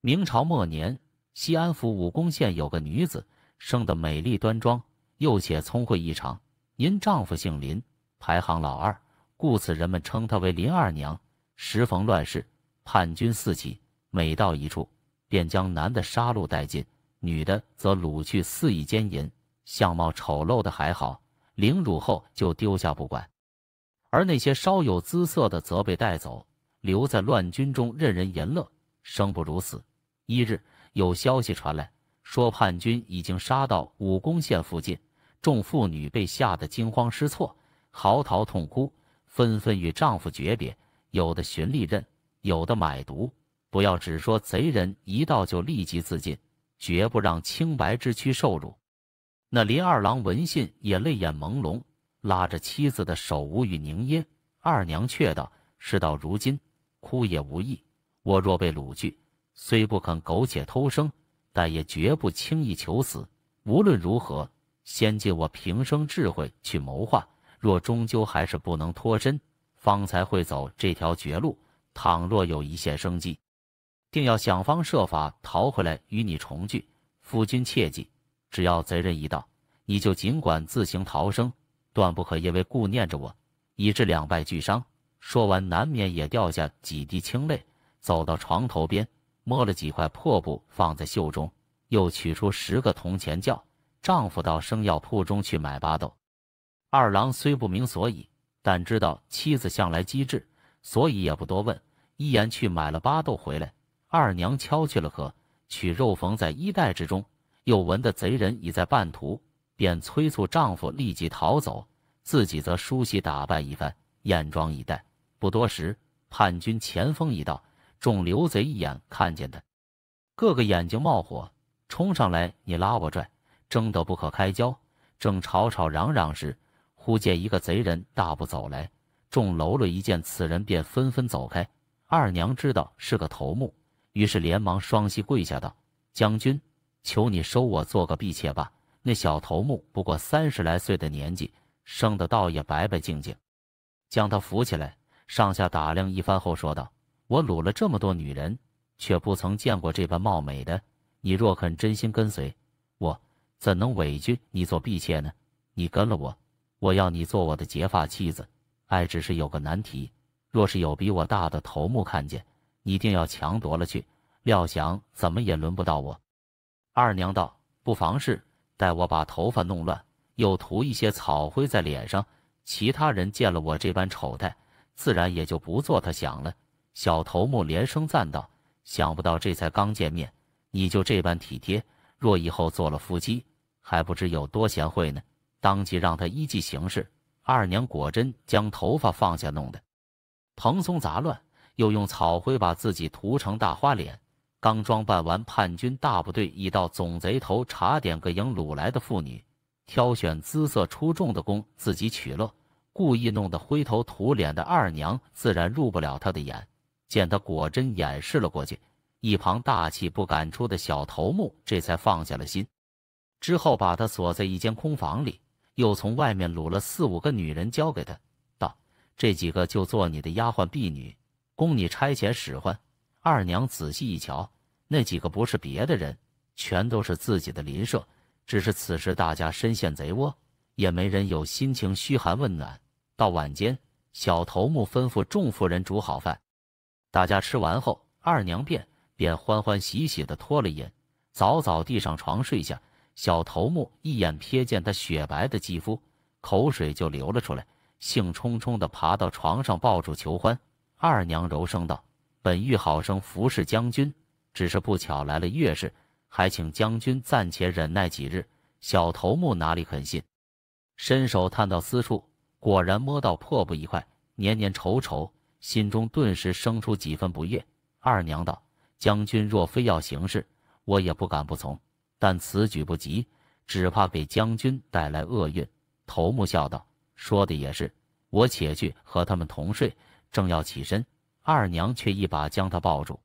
明朝末年，西安府武功县有个女子，生得美丽端庄，又且聪慧异常。因丈夫姓林，排行老二，故此人们称她为林二娘。时逢乱世，叛军四起，每到一处，便将男的杀戮殆尽，女的则掳去肆意奸淫。相貌丑陋的还好，凌辱后就丢下不管；而那些稍有姿色的，则被带走，留在乱军中任人淫乐，生不如死。一日有消息传来，说叛军已经杀到武功县附近，众妇女被吓得惊慌失措，嚎啕痛哭，纷纷与丈夫诀别。有的寻利刃，有的买毒，不要只说贼人一到就立即自尽，绝不让清白之躯受辱。那林二郎闻信也泪眼朦胧，拉着妻子的手无语凝噎。二娘却道：“事到如今，哭也无益。我若被掳去……”虽不肯苟且偷生，但也绝不轻易求死。无论如何，先借我平生智慧去谋划。若终究还是不能脱身，方才会走这条绝路。倘若有一线生机，定要想方设法逃回来与你重聚。夫君切记，只要贼人一到，你就尽管自行逃生，断不可因为顾念着我，以致两败俱伤。说完，难免也掉下几滴清泪，走到床头边。摸了几块破布放在袖中，又取出十个铜钱，叫丈夫到生药铺中去买巴豆。二郎虽不明所以，但知道妻子向来机智，所以也不多问。一言去买了巴豆回来，二娘敲去了壳，取肉缝在衣袋之中。又闻得贼人已在半途，便催促丈夫立即逃走，自己则梳洗打扮一番，艳妆以待。不多时，叛军前锋已到。众刘贼一眼看见他，个个眼睛冒火，冲上来，你拉我拽，争得不可开交。正吵吵嚷嚷时，忽见一个贼人大步走来，众喽啰一见此人，便纷纷走开。二娘知道是个头目，于是连忙双膝跪下，道：“将军，求你收我做个婢妾吧。”那小头目不过三十来岁的年纪，生得倒也白白净净，将他扶起来，上下打量一番后说道。我掳了这么多女人，却不曾见过这般貌美的。你若肯真心跟随我，怎能委屈你做婢妾呢？你跟了我，我要你做我的结发妻子。爱只是有个难题，若是有比我大的头目看见，一定要强夺了去。料想怎么也轮不到我。二娘道：“不妨事，待我把头发弄乱，又涂一些草灰在脸上，其他人见了我这般丑态，自然也就不做他想了。”小头目连声赞道：“想不到这才刚见面，你就这般体贴。若以后做了夫妻，还不知有多贤惠呢。”当即让他依计行事。二娘果真将头发放下，弄得蓬松杂乱，又用草灰把自己涂成大花脸。刚装扮完，叛军大部队已到总贼头查点各营掳来的妇女，挑选姿色出众的供自己取乐。故意弄得灰头土脸的二娘，自然入不了他的眼。见他果真掩饰了过去，一旁大气不敢出的小头目这才放下了心。之后把他锁在一间空房里，又从外面掳了四五个女人交给他，道：“这几个就做你的丫鬟婢女，供你差遣使唤。”二娘仔细一瞧，那几个不是别的人，全都是自己的邻舍。只是此时大家身陷贼窝，也没人有心情嘘寒问暖。到晚间，小头目吩咐众妇人煮好饭。大家吃完后，二娘便便欢欢喜喜地脱了衣，早早地上床睡下。小头目一眼瞥见她雪白的肌肤，口水就流了出来，兴冲冲地爬到床上抱住求欢。二娘柔声道：“本欲好生服侍将军，只是不巧来了月事，还请将军暂且忍耐几日。”小头目哪里肯信，伸手探到私处，果然摸到破布一块，黏黏稠稠。心中顿时生出几分不悦。二娘道：“将军若非要行事，我也不敢不从。但此举不及，只怕给将军带来厄运。”头目笑道：“说的也是，我且去和他们同睡。”正要起身，二娘却一把将他抱住，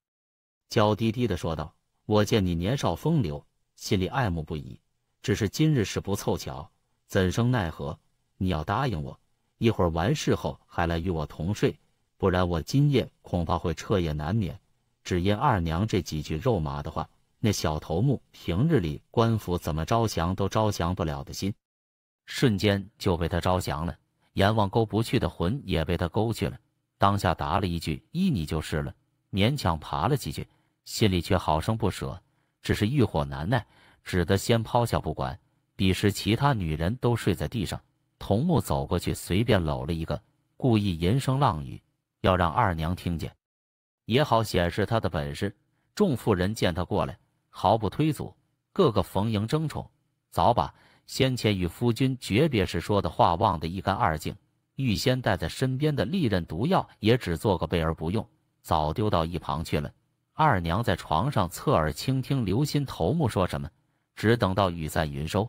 娇滴滴的说道：“我见你年少风流，心里爱慕不已。只是今日是不凑巧，怎生奈何？你要答应我，一会儿完事后还来与我同睡。”不然我今夜恐怕会彻夜难眠，只因二娘这几句肉麻的话，那小头目平日里官府怎么招降都招降不了的心，瞬间就被他招降了，阎王勾不去的魂也被他勾去了。当下答了一句“依你就是了”，勉强爬了几句，心里却好生不舍，只是欲火难耐，只得先抛下不管。彼时其他女人都睡在地上，童木走过去随便搂了一个，故意吟声浪语。要让二娘听见，也好显示她的本事。众妇人见她过来，毫不推阻，个个逢迎争宠，早把先前与夫君诀别时说的话忘得一干二净。预先带在身边的利刃毒药也只做个备而不用，早丢到一旁去了。二娘在床上侧耳倾听，留心头目说什么，只等到雨散云收，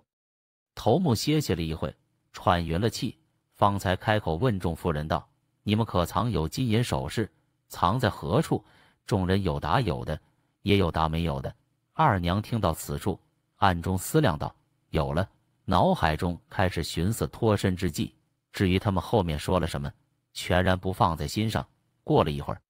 头目歇息了一会，喘匀了气，方才开口问众妇人道。你们可藏有金银首饰？藏在何处？众人有答有的，也有答没有的。二娘听到此处，暗中思量道：“有了！”脑海中开始寻思脱身之计。至于他们后面说了什么，全然不放在心上。过了一会儿，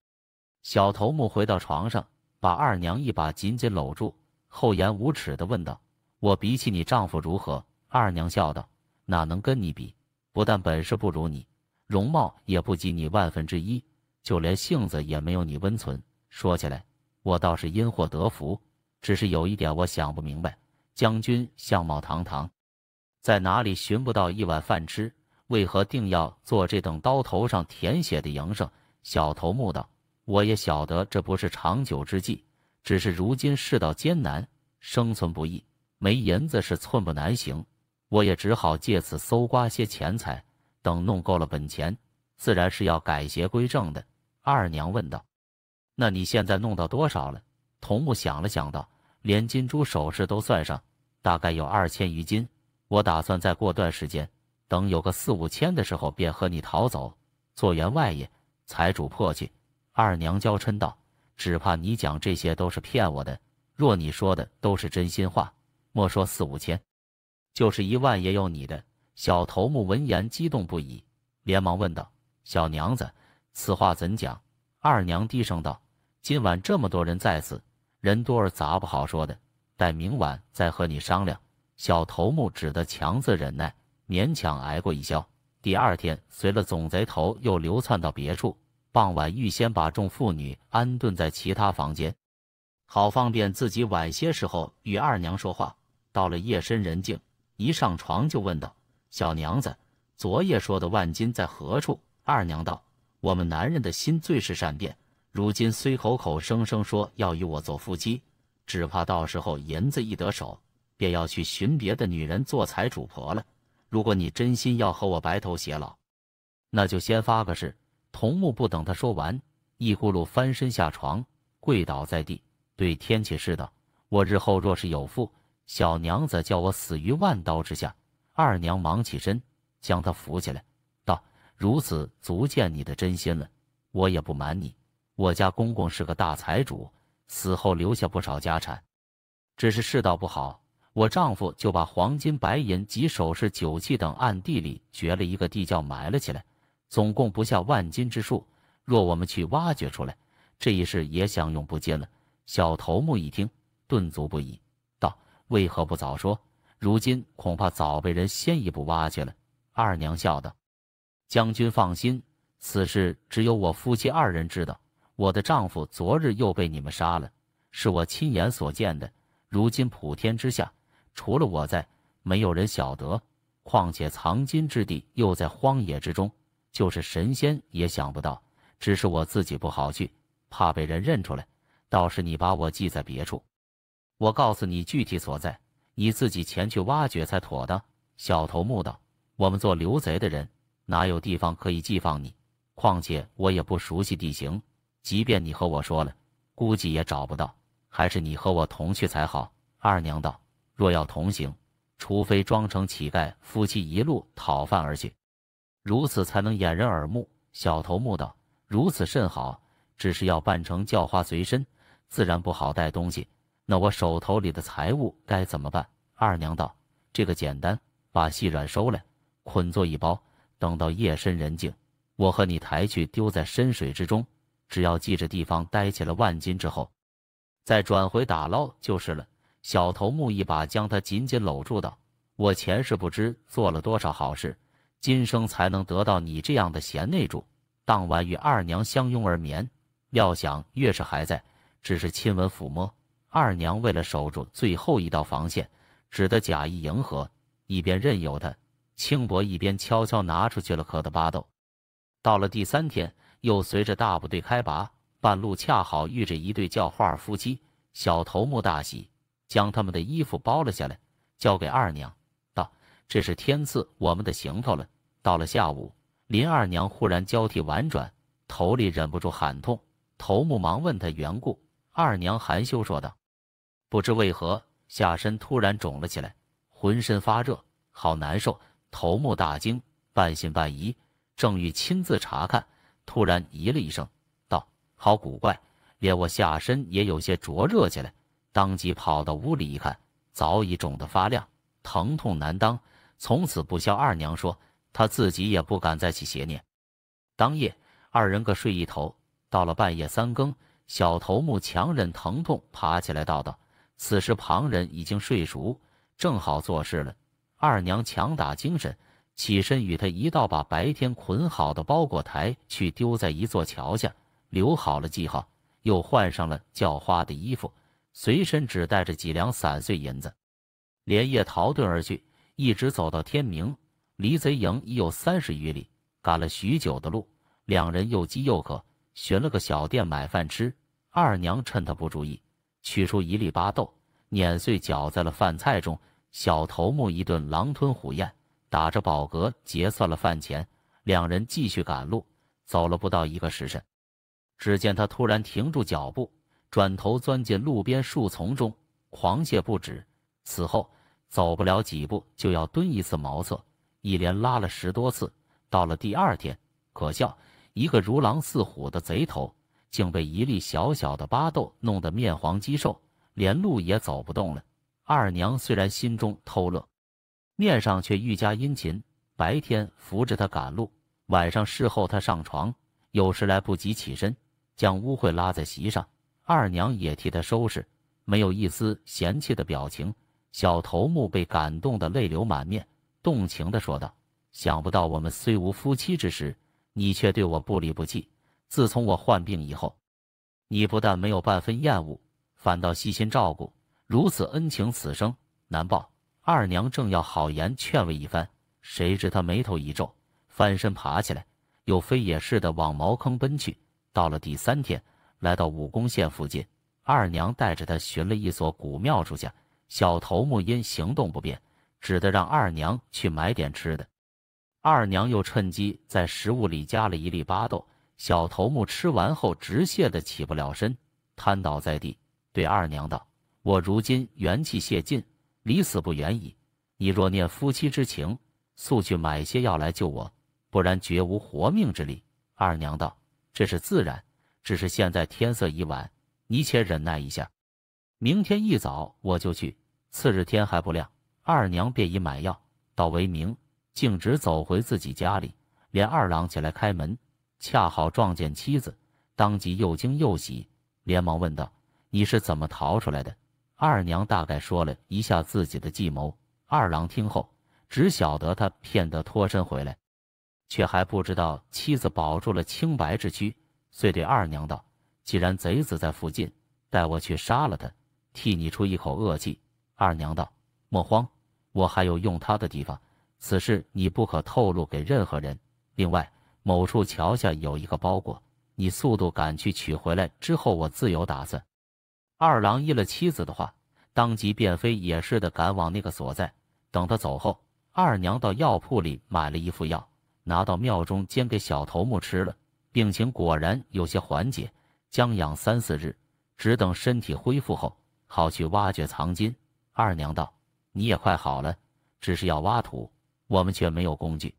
小头目回到床上，把二娘一把紧紧搂住，厚颜无耻的问道：“我比起你丈夫如何？”二娘笑道：“哪能跟你比？不但本事不如你。”容貌也不及你万分之一，就连性子也没有你温存。说起来，我倒是因祸得福。只是有一点，我想不明白：将军相貌堂堂，在哪里寻不到一碗饭吃？为何定要做这等刀头上舔血的营生？小头目道：“我也晓得这不是长久之计，只是如今世道艰难，生存不易，没银子是寸步难行。我也只好借此搜刮些钱财。”等弄够了本钱，自然是要改邪归正的。二娘问道：“那你现在弄到多少了？”童木想了想道：“连金珠首饰都算上，大概有二千余金。我打算再过段时间，等有个四五千的时候，便和你逃走，做员外爷，财主破去。”二娘娇嗔道：“只怕你讲这些都是骗我的。若你说的都是真心话，莫说四五千，就是一万也有你的。”小头目闻言激动不已，连忙问道：“小娘子，此话怎讲？”二娘低声道：“今晚这么多人在此，人多儿咋不好说的？待明晚再和你商量。”小头目只得强自忍耐，勉强挨过一宵。第二天，随了总贼头又流窜到别处。傍晚，预先把众妇女安顿在其他房间，好方便自己晚些时候与二娘说话。到了夜深人静，一上床就问道。小娘子，昨夜说的万金在何处？二娘道：“我们男人的心最是善变，如今虽口口声声说要与我做夫妻，只怕到时候银子一得手，便要去寻别的女人做财主婆了。如果你真心要和我白头偕老，那就先发个誓。”童木不等他说完，一咕噜翻身下床，跪倒在地，对天起誓道：“我日后若是有负小娘子，叫我死于万刀之下。”二娘忙起身，将他扶起来，道：“如此，足见你的真心了。我也不瞒你，我家公公是个大财主，死后留下不少家产。只是世道不好，我丈夫就把黄金、白银及首饰、酒器等，暗地里掘了一个地窖，埋了起来，总共不下万金之数。若我们去挖掘出来，这一世也享用不尽了。”小头目一听，顿足不已，道：“为何不早说？”如今恐怕早被人先一步挖去了。二娘笑道：“将军放心，此事只有我夫妻二人知道。我的丈夫昨日又被你们杀了，是我亲眼所见的。如今普天之下，除了我在，没有人晓得。况且藏金之地又在荒野之中，就是神仙也想不到。只是我自己不好去，怕被人认出来。倒是你把我记在别处，我告诉你具体所在。”你自己前去挖掘才妥当。小头目道：“我们做流贼的人，哪有地方可以寄放你？况且我也不熟悉地形，即便你和我说了，估计也找不到。还是你和我同去才好。”二娘道：“若要同行，除非装成乞丐夫妻一路讨饭而去，如此才能掩人耳目。”小头目道：“如此甚好，只是要扮成叫花随身，自然不好带东西。”那我手头里的财物该怎么办？二娘道：“这个简单，把细软收来，捆作一包，等到夜深人静，我和你抬去丢在深水之中。只要记着地方，待起了万金之后，再转回打捞就是了。”小头目一把将他紧紧搂住，道：“我前世不知做了多少好事，今生才能得到你这样的贤内助。”当晚与二娘相拥而眠，料想月是还在，只是亲吻抚摸。二娘为了守住最后一道防线，只得假意迎合，一边任由他轻薄，一边悄悄拿出去了可的巴豆。到了第三天，又随着大部队开拔，半路恰好遇着一对叫花儿夫妻。小头目大喜，将他们的衣服包了下来，交给二娘，道：“这是天赐我们的行头了。”到了下午，林二娘忽然交替婉转，头里忍不住喊痛。头目忙问她缘故，二娘含羞说道。不知为何，下身突然肿了起来，浑身发热，好难受。头目大惊，半信半疑，正欲亲自查看，突然咦了一声，道：“好古怪，连我下身也有些灼热起来。”当即跑到屋里一看，早已肿得发亮，疼痛难当。从此不消二娘说，她自己也不敢再起邪念。当夜，二人各睡一头。到了半夜三更，小头目强忍疼痛爬起来，道道。此时旁人已经睡熟，正好做事了。二娘强打精神，起身与他一道把白天捆好的包裹抬去丢在一座桥下，留好了记号，又换上了叫花的衣服，随身只带着几两散碎银子，连夜逃遁而去。一直走到天明，离贼营已有三十余里，赶了许久的路，两人又饥又渴，寻了个小店买饭吃。二娘趁他不注意。取出一粒巴豆，碾碎搅在了饭菜中。小头目一顿狼吞虎咽，打着饱嗝结算了饭钱。两人继续赶路，走了不到一个时辰，只见他突然停住脚步，转头钻进路边树丛中，狂泻不止。此后走不了几步就要蹲一次茅厕，一连拉了十多次。到了第二天，可笑，一个如狼似虎的贼头。竟被一粒小小的巴豆弄得面黄肌瘦，连路也走不动了。二娘虽然心中偷乐，面上却愈加殷勤。白天扶着他赶路，晚上侍候他上床，有时来不及起身，将污秽拉在席上，二娘也替他收拾，没有一丝嫌弃的表情。小头目被感动得泪流满面，动情的说道：“想不到我们虽无夫妻之实，你却对我不离不弃。”自从我患病以后，你不但没有半分厌恶，反倒悉心照顾，如此恩情，此生难报。二娘正要好言劝慰一番，谁知她眉头一皱，翻身爬起来，又飞也似的往茅坑奔去。到了第三天，来到武功县附近，二娘带着他寻了一所古庙住下。小头目因行动不便，只得让二娘去买点吃的。二娘又趁机在食物里加了一粒巴豆。小头目吃完后，直泻的起不了身，瘫倒在地，对二娘道：“我如今元气泄尽，离死不远矣。你若念夫妻之情，速去买些药来救我，不然绝无活命之力。”二娘道：“这是自然，只是现在天色已晚，你且忍耐一下，明天一早我就去。”次日天还不亮，二娘便以买药到为名，径直走回自己家里，连二郎起来开门。恰好撞见妻子，当即又惊又喜，连忙问道：“你是怎么逃出来的？”二娘大概说了一下自己的计谋。二郎听后，只晓得他骗得脱身回来，却还不知道妻子保住了清白之躯，遂对二娘道：“既然贼子在附近，带我去杀了他，替你出一口恶气。”二娘道：“莫慌，我还有用他的地方。此事你不可透露给任何人。另外。”某处桥下有一个包裹，你速度赶去取回来之后，我自有打算。二郎依了妻子的话，当即便飞也似的赶往那个所在。等他走后，二娘到药铺里买了一副药，拿到庙中煎给小头目吃了，病情果然有些缓解。将养三四日，只等身体恢复后，好去挖掘藏金。二娘道：“你也快好了，只是要挖土，我们却没有工具。”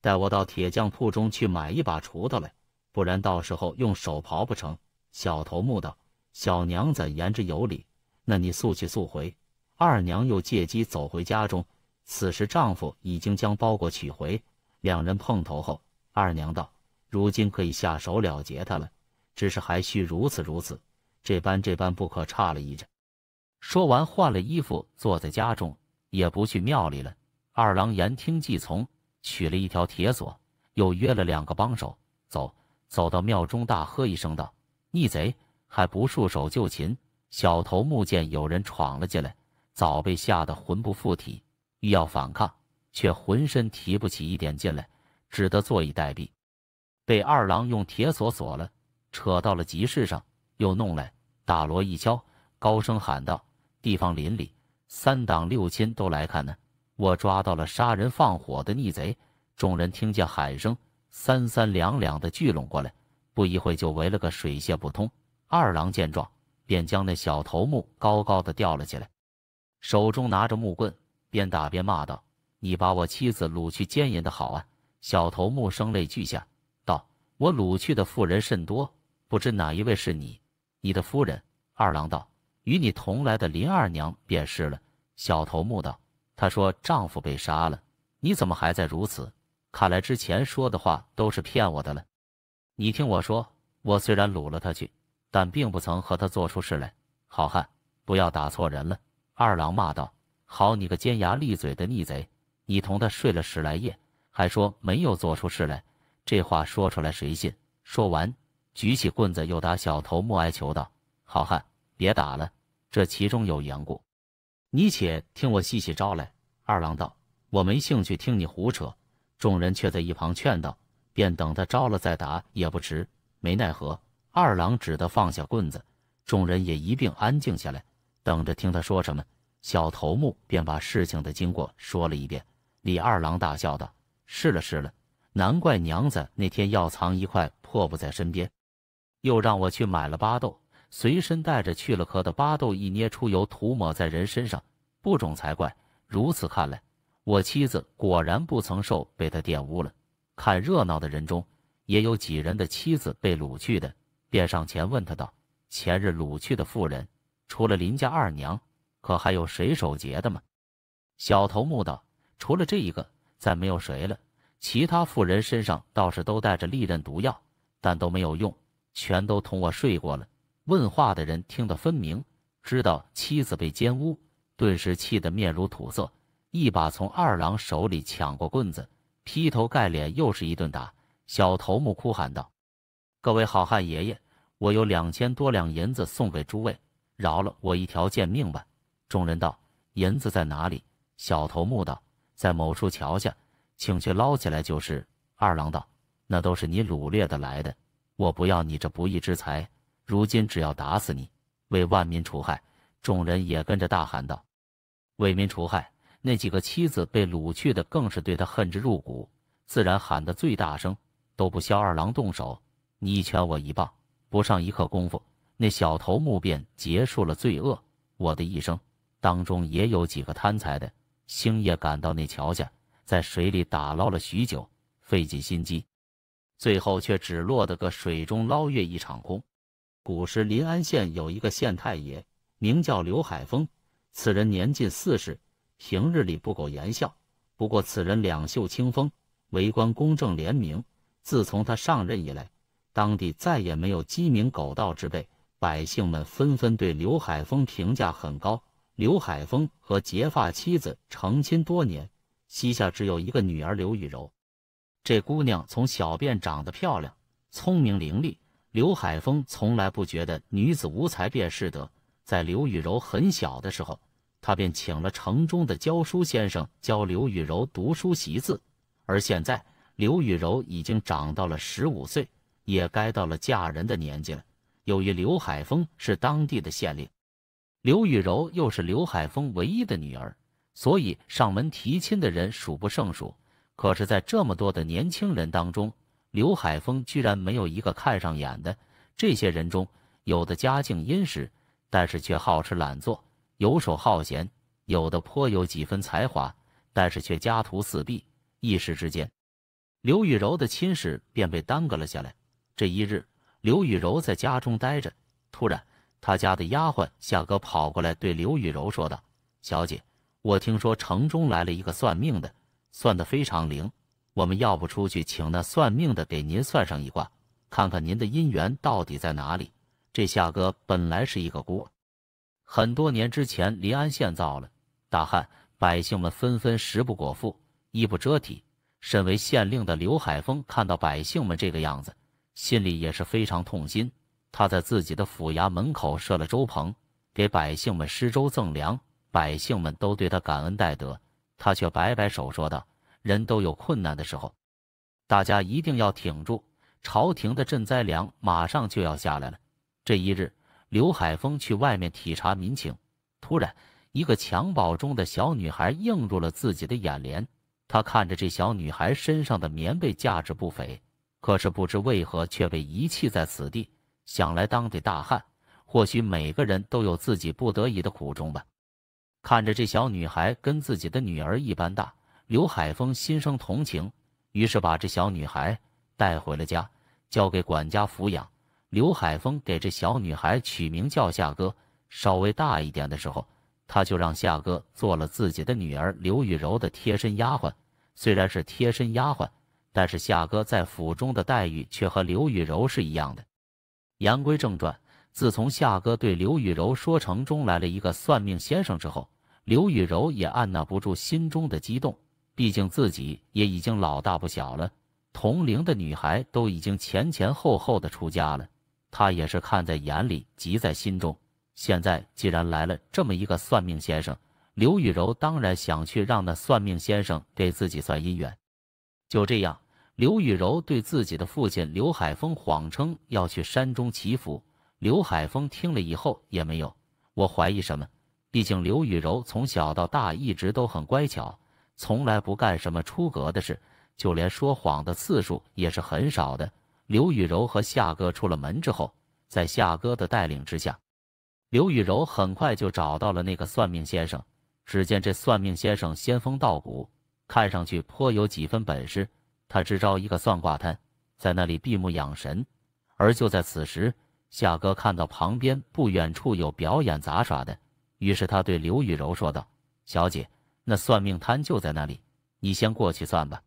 带我到铁匠铺中去买一把锄头来，不然到时候用手刨不成。小头目道：“小娘子言之有理，那你速去速回。”二娘又借机走回家中。此时丈夫已经将包裹取回，两人碰头后，二娘道：“如今可以下手了结他了，只是还需如此如此，这般这般不可差了一阵。”说完换了衣服，坐在家中，也不去庙里了。二郎言听计从。取了一条铁索，又约了两个帮手，走走到庙中，大喝一声道：“逆贼还不束手就擒！”小头目见有人闯了进来，早被吓得魂不附体，欲要反抗，却浑身提不起一点劲来，只得坐以待毙。被二郎用铁索锁了，扯到了集市上，又弄来大锣一敲，高声喊道：“地方邻里，三党六亲都来看呢。”我抓到了杀人放火的逆贼！众人听见喊声，三三两两的聚拢过来，不一会就围了个水泄不通。二郎见状，便将那小头目高高的吊了起来，手中拿着木棍，边打边骂道：“你把我妻子掳去奸淫的好啊！”小头目声泪俱下，道：“我掳去的妇人甚多，不知哪一位是你？你的夫人？”二郎道：“与你同来的林二娘便是了。”小头目道。她说：“丈夫被杀了，你怎么还在如此？看来之前说的话都是骗我的了。你听我说，我虽然掳了他去，但并不曾和他做出事来。好汉，不要打错人了。”二郎骂道：“好你个尖牙利嘴的逆贼，你同他睡了十来夜，还说没有做出事来，这话说出来谁信？”说完，举起棍子又打小头目，哀求道：“好汉，别打了，这其中有缘故。”你且听我细细招来。二郎道：“我没兴趣听你胡扯。”众人却在一旁劝道：“便等他招了再打也不迟。”没奈何，二郎只得放下棍子，众人也一并安静下来，等着听他说什么。小头目便把事情的经过说了一遍。李二郎大笑道：“是了，是了，难怪娘子那天要藏一块破布在身边，又让我去买了巴豆。”随身带着去了壳的巴豆，一捏出油，涂抹在人身上，不肿才怪。如此看来，我妻子果然不曾受被他玷污了。看热闹的人中，也有几人的妻子被掳去的，便上前问他道：“前日掳去的妇人，除了林家二娘，可还有谁守节的吗？”小头目道：“除了这一个，再没有谁了。其他妇人身上倒是都带着利刃毒药，但都没有用，全都同我睡过了。”问话的人听得分明，知道妻子被奸污，顿时气得面如土色，一把从二郎手里抢过棍子，劈头盖脸又是一顿打。小头目哭喊道：“各位好汉爷爷，我有两千多两银子送给诸位，饶了我一条贱命吧！”众人道：“银子在哪里？”小头目道：“在某处桥下，请去捞起来就是。”二郎道：“那都是你掳掠的来的，我不要你这不义之财。”如今只要打死你，为万民除害，众人也跟着大喊道：“为民除害！”那几个妻子被掳去的，更是对他恨之入骨，自然喊得最大声，都不消二郎动手，你一拳我一棒，不上一刻功夫，那小头目便结束了罪恶。我的一生当中也有几个贪财的，星夜赶到那桥下，在水里打捞了许久，费尽心机，最后却只落得个水中捞月一场空。古时临安县有一个县太爷，名叫刘海峰。此人年近四十，平日里不苟言笑。不过此人两袖清风，为官公正廉明。自从他上任以来，当地再也没有鸡鸣狗盗之辈，百姓们纷纷对刘海峰评价很高。刘海峰和结发妻子成亲多年，膝下只有一个女儿刘雨柔。这姑娘从小便长得漂亮，聪明伶俐。刘海峰从来不觉得女子无才便是德，在刘雨柔很小的时候，他便请了城中的教书先生教刘雨柔读书习字。而现在，刘雨柔已经长到了十五岁，也该到了嫁人的年纪了。由于刘海峰是当地的县令，刘雨柔又是刘海峰唯一的女儿，所以上门提亲的人数不胜数。可是，在这么多的年轻人当中，刘海峰居然没有一个看上眼的。这些人中，有的家境殷实，但是却好吃懒做、游手好闲；有的颇有几分才华，但是却家徒四壁。一时之间，刘雨柔的亲事便被耽搁了下来。这一日，刘雨柔在家中待着，突然，她家的丫鬟夏哥跑过来，对刘雨柔说道：“小姐，我听说城中来了一个算命的，算的非常灵。”我们要不出去请那算命的给您算上一卦，看看您的姻缘到底在哪里？这夏哥本来是一个孤儿，很多年之前临安县造了大旱，百姓们纷纷食不果腹，衣不遮体。身为县令的刘海峰看到百姓们这个样子，心里也是非常痛心。他在自己的府衙门口设了粥棚，给百姓们施粥赠粮，百姓们都对他感恩戴德。他却摆摆手说道。人都有困难的时候，大家一定要挺住。朝廷的赈灾粮马上就要下来了。这一日，刘海峰去外面体察民情，突然一个襁褓中的小女孩映入了自己的眼帘。他看着这小女孩身上的棉被价值不菲，可是不知为何却被遗弃在此地。想来当地大旱，或许每个人都有自己不得已的苦衷吧。看着这小女孩跟自己的女儿一般大。刘海峰心生同情，于是把这小女孩带回了家，交给管家抚养。刘海峰给这小女孩取名叫夏哥。稍微大一点的时候，他就让夏哥做了自己的女儿刘雨柔的贴身丫鬟。虽然是贴身丫鬟，但是夏哥在府中的待遇却和刘雨柔是一样的。言归正传，自从夏哥对刘雨柔说城中来了一个算命先生之后，刘雨柔也按捺不住心中的激动。毕竟自己也已经老大不小了，同龄的女孩都已经前前后后的出家了，她也是看在眼里，急在心中。现在既然来了这么一个算命先生，刘雨柔当然想去让那算命先生给自己算姻缘。就这样，刘雨柔对自己的父亲刘海峰谎称要去山中祈福。刘海峰听了以后也没有我怀疑什么，毕竟刘雨柔从小到大一直都很乖巧。从来不干什么出格的事，就连说谎的次数也是很少的。刘雨柔和夏哥出了门之后，在夏哥的带领之下，刘雨柔很快就找到了那个算命先生。只见这算命先生仙风道骨，看上去颇有几分本事。他支招一个算卦摊，在那里闭目养神。而就在此时，夏哥看到旁边不远处有表演杂耍的，于是他对刘雨柔说道：“小姐。”那算命摊就在那里，你先过去算吧，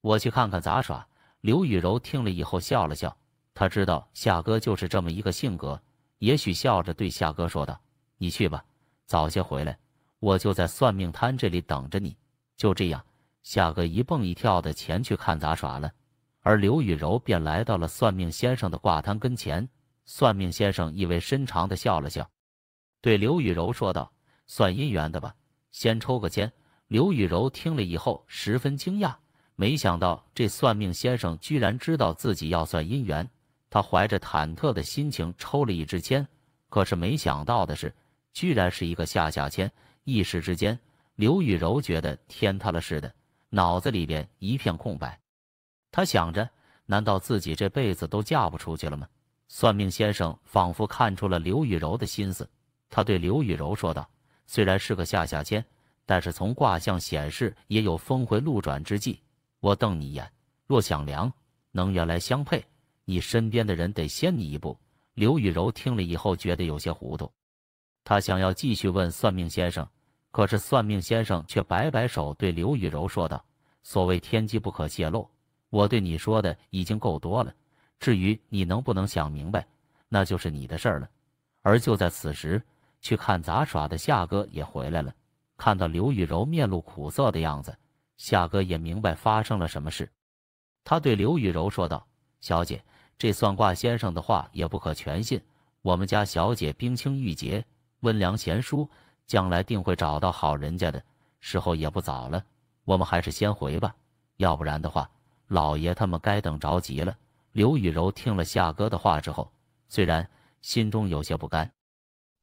我去看看杂耍。刘雨柔听了以后笑了笑，她知道夏哥就是这么一个性格，也许笑着对夏哥说道：“你去吧，早些回来，我就在算命摊这里等着你。”就这样，夏哥一蹦一跳的前去看杂耍了，而刘雨柔便来到了算命先生的挂摊跟前。算命先生意味深长的笑了笑，对刘雨柔说道：“算姻缘的吧。”先抽个签。刘雨柔听了以后十分惊讶，没想到这算命先生居然知道自己要算姻缘。他怀着忐忑的心情抽了一支签，可是没想到的是，居然是一个下下签。一时之间，刘雨柔觉得天塌了似的，脑子里边一片空白。他想着，难道自己这辈子都嫁不出去了吗？算命先生仿佛看出了刘雨柔的心思，他对刘雨柔说道。虽然是个下下签，但是从卦象显示也有峰回路转之际。我瞪你一眼，若想良，能源来相配，你身边的人得先你一步。刘雨柔听了以后觉得有些糊涂，她想要继续问算命先生，可是算命先生却摆摆手，对刘雨柔说道：“所谓天机不可泄露，我对你说的已经够多了。至于你能不能想明白，那就是你的事儿了。”而就在此时。去看杂耍的夏哥也回来了，看到刘雨柔面露苦涩的样子，夏哥也明白发生了什么事。他对刘雨柔说道：“小姐，这算卦先生的话也不可全信。我们家小姐冰清玉洁，温良贤淑，将来定会找到好人家的。时候也不早了，我们还是先回吧，要不然的话，老爷他们该等着急了。”刘雨柔听了夏哥的话之后，虽然心中有些不甘。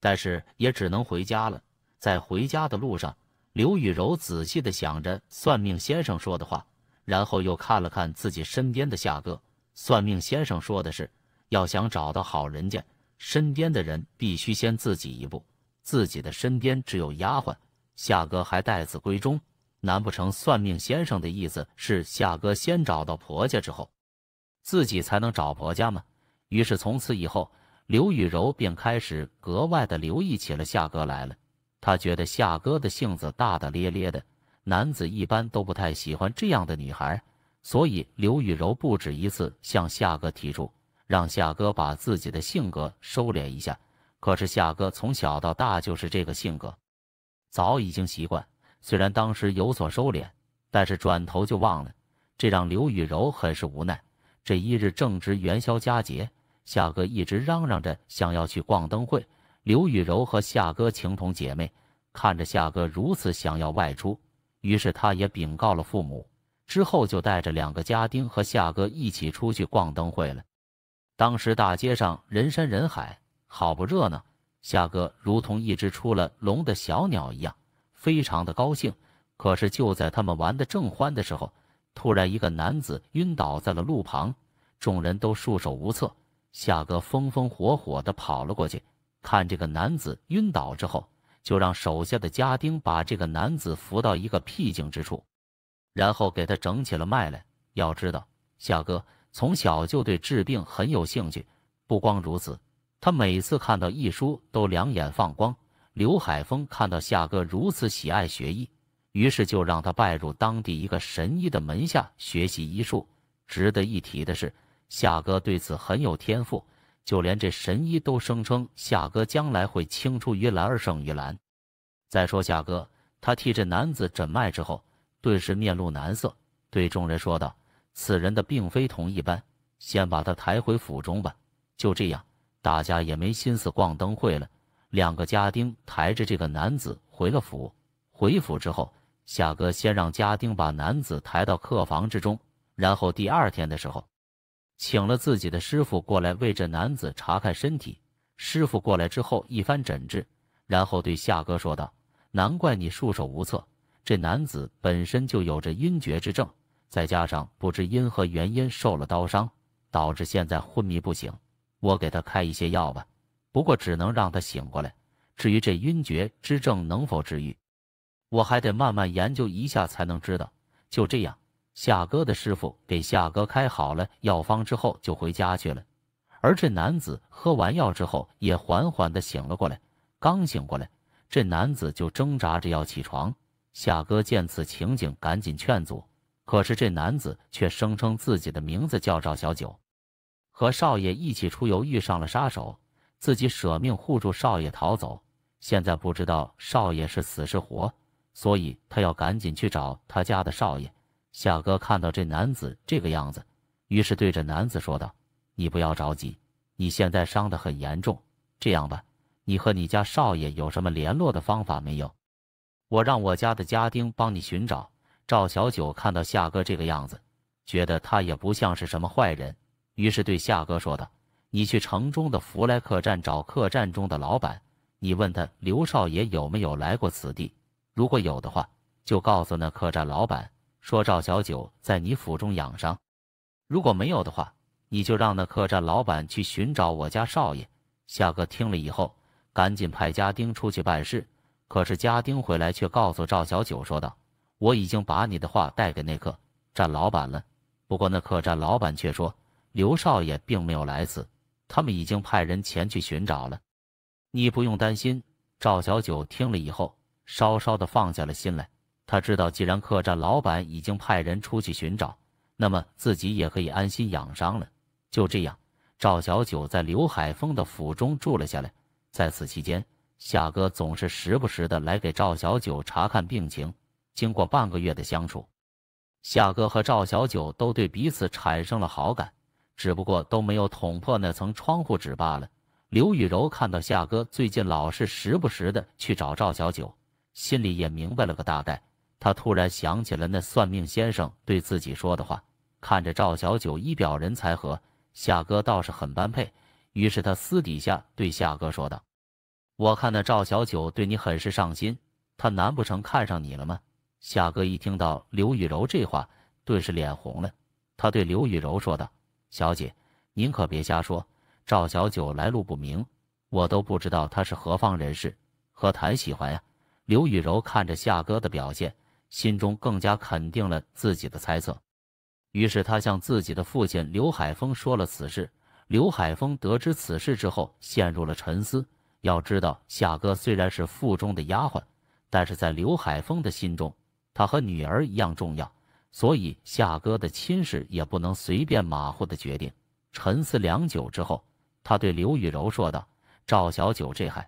但是也只能回家了。在回家的路上，刘雨柔仔细的想着算命先生说的话，然后又看了看自己身边的夏哥。算命先生说的是，要想找到好人家，身边的人必须先自己一步。自己的身边只有丫鬟，夏哥还待字闺中，难不成算命先生的意思是夏哥先找到婆家之后，自己才能找婆家吗？于是从此以后。刘雨柔便开始格外的留意起了夏哥来了。他觉得夏哥的性子大大咧咧的，男子一般都不太喜欢这样的女孩，所以刘雨柔不止一次向夏哥提出，让夏哥把自己的性格收敛一下。可是夏哥从小到大就是这个性格，早已经习惯。虽然当时有所收敛，但是转头就忘了，这让刘雨柔很是无奈。这一日正值元宵佳节。夏哥一直嚷嚷着想要去逛灯会，刘雨柔和夏哥情同姐妹，看着夏哥如此想要外出，于是她也禀告了父母，之后就带着两个家丁和夏哥一起出去逛灯会了。当时大街上人山人海，好不热闹。夏哥如同一只出了笼的小鸟一样，非常的高兴。可是就在他们玩得正欢的时候，突然一个男子晕倒在了路旁，众人都束手无策。夏哥风风火火地跑了过去，看这个男子晕倒之后，就让手下的家丁把这个男子扶到一个僻静之处，然后给他整起了脉来。要知道，夏哥从小就对治病很有兴趣。不光如此，他每次看到医书都两眼放光。刘海峰看到夏哥如此喜爱学医，于是就让他拜入当地一个神医的门下学习医术。值得一提的是。夏哥对此很有天赋，就连这神医都声称夏哥将来会青出于蓝而胜于蓝。再说夏哥，他替这男子诊脉之后，顿时面露难色，对众人说道：“此人的病非同一般，先把他抬回府中吧。”就这样，大家也没心思逛灯会了。两个家丁抬着这个男子回了府。回府之后，夏哥先让家丁把男子抬到客房之中，然后第二天的时候。请了自己的师傅过来为这男子查看身体。师傅过来之后一番诊治，然后对夏哥说道：“难怪你束手无策，这男子本身就有着晕厥之症，再加上不知因何原因受了刀伤，导致现在昏迷不醒。我给他开一些药吧，不过只能让他醒过来。至于这晕厥之症能否治愈，我还得慢慢研究一下才能知道。”就这样。夏哥的师傅给夏哥开好了药方之后，就回家去了。而这男子喝完药之后，也缓缓的醒了过来。刚醒过来，这男子就挣扎着要起床。夏哥见此情景，赶紧劝阻。可是这男子却声称自己的名字叫赵小九，和少爷一起出游，遇上了杀手，自己舍命护住少爷逃走。现在不知道少爷是死是活，所以他要赶紧去找他家的少爷。夏哥看到这男子这个样子，于是对着男子说道：“你不要着急，你现在伤得很严重。这样吧，你和你家少爷有什么联络的方法没有？我让我家的家丁帮你寻找。”赵小九看到夏哥这个样子，觉得他也不像是什么坏人，于是对夏哥说道：“你去城中的福来客栈找客栈中的老板，你问他刘少爷有没有来过此地。如果有的话，就告诉那客栈老板。”说赵小九在你府中养伤，如果没有的话，你就让那客栈老板去寻找我家少爷。夏哥听了以后，赶紧派家丁出去办事。可是家丁回来却告诉赵小九说道：“我已经把你的话带给那客栈老板了。不过那客栈老板却说刘少爷并没有来此，他们已经派人前去寻找了。你不用担心。”赵小九听了以后，稍稍的放下了心来。他知道，既然客栈老板已经派人出去寻找，那么自己也可以安心养伤了。就这样，赵小九在刘海峰的府中住了下来。在此期间，夏哥总是时不时的来给赵小九查看病情。经过半个月的相处，夏哥和赵小九都对彼此产生了好感，只不过都没有捅破那层窗户纸罢了。刘雨柔看到夏哥最近老是时不时的去找赵小九，心里也明白了个大概。他突然想起了那算命先生对自己说的话，看着赵小九一表人才和夏哥倒是很般配，于是他私底下对夏哥说道：“我看那赵小九对你很是上心，他难不成看上你了吗？”夏哥一听到刘雨柔这话，顿时脸红了，他对刘雨柔说道：“小姐，您可别瞎说，赵小九来路不明，我都不知道他是何方人士，何谈喜欢呀？”刘雨柔看着夏哥的表现。心中更加肯定了自己的猜测，于是他向自己的父亲刘海峰说了此事。刘海峰得知此事之后陷入了沉思。要知道，夏哥虽然是腹中的丫鬟，但是在刘海峰的心中，他和女儿一样重要，所以夏哥的亲事也不能随便马虎的决定。沉思良久之后，他对刘雨柔说道：“赵小九这孩，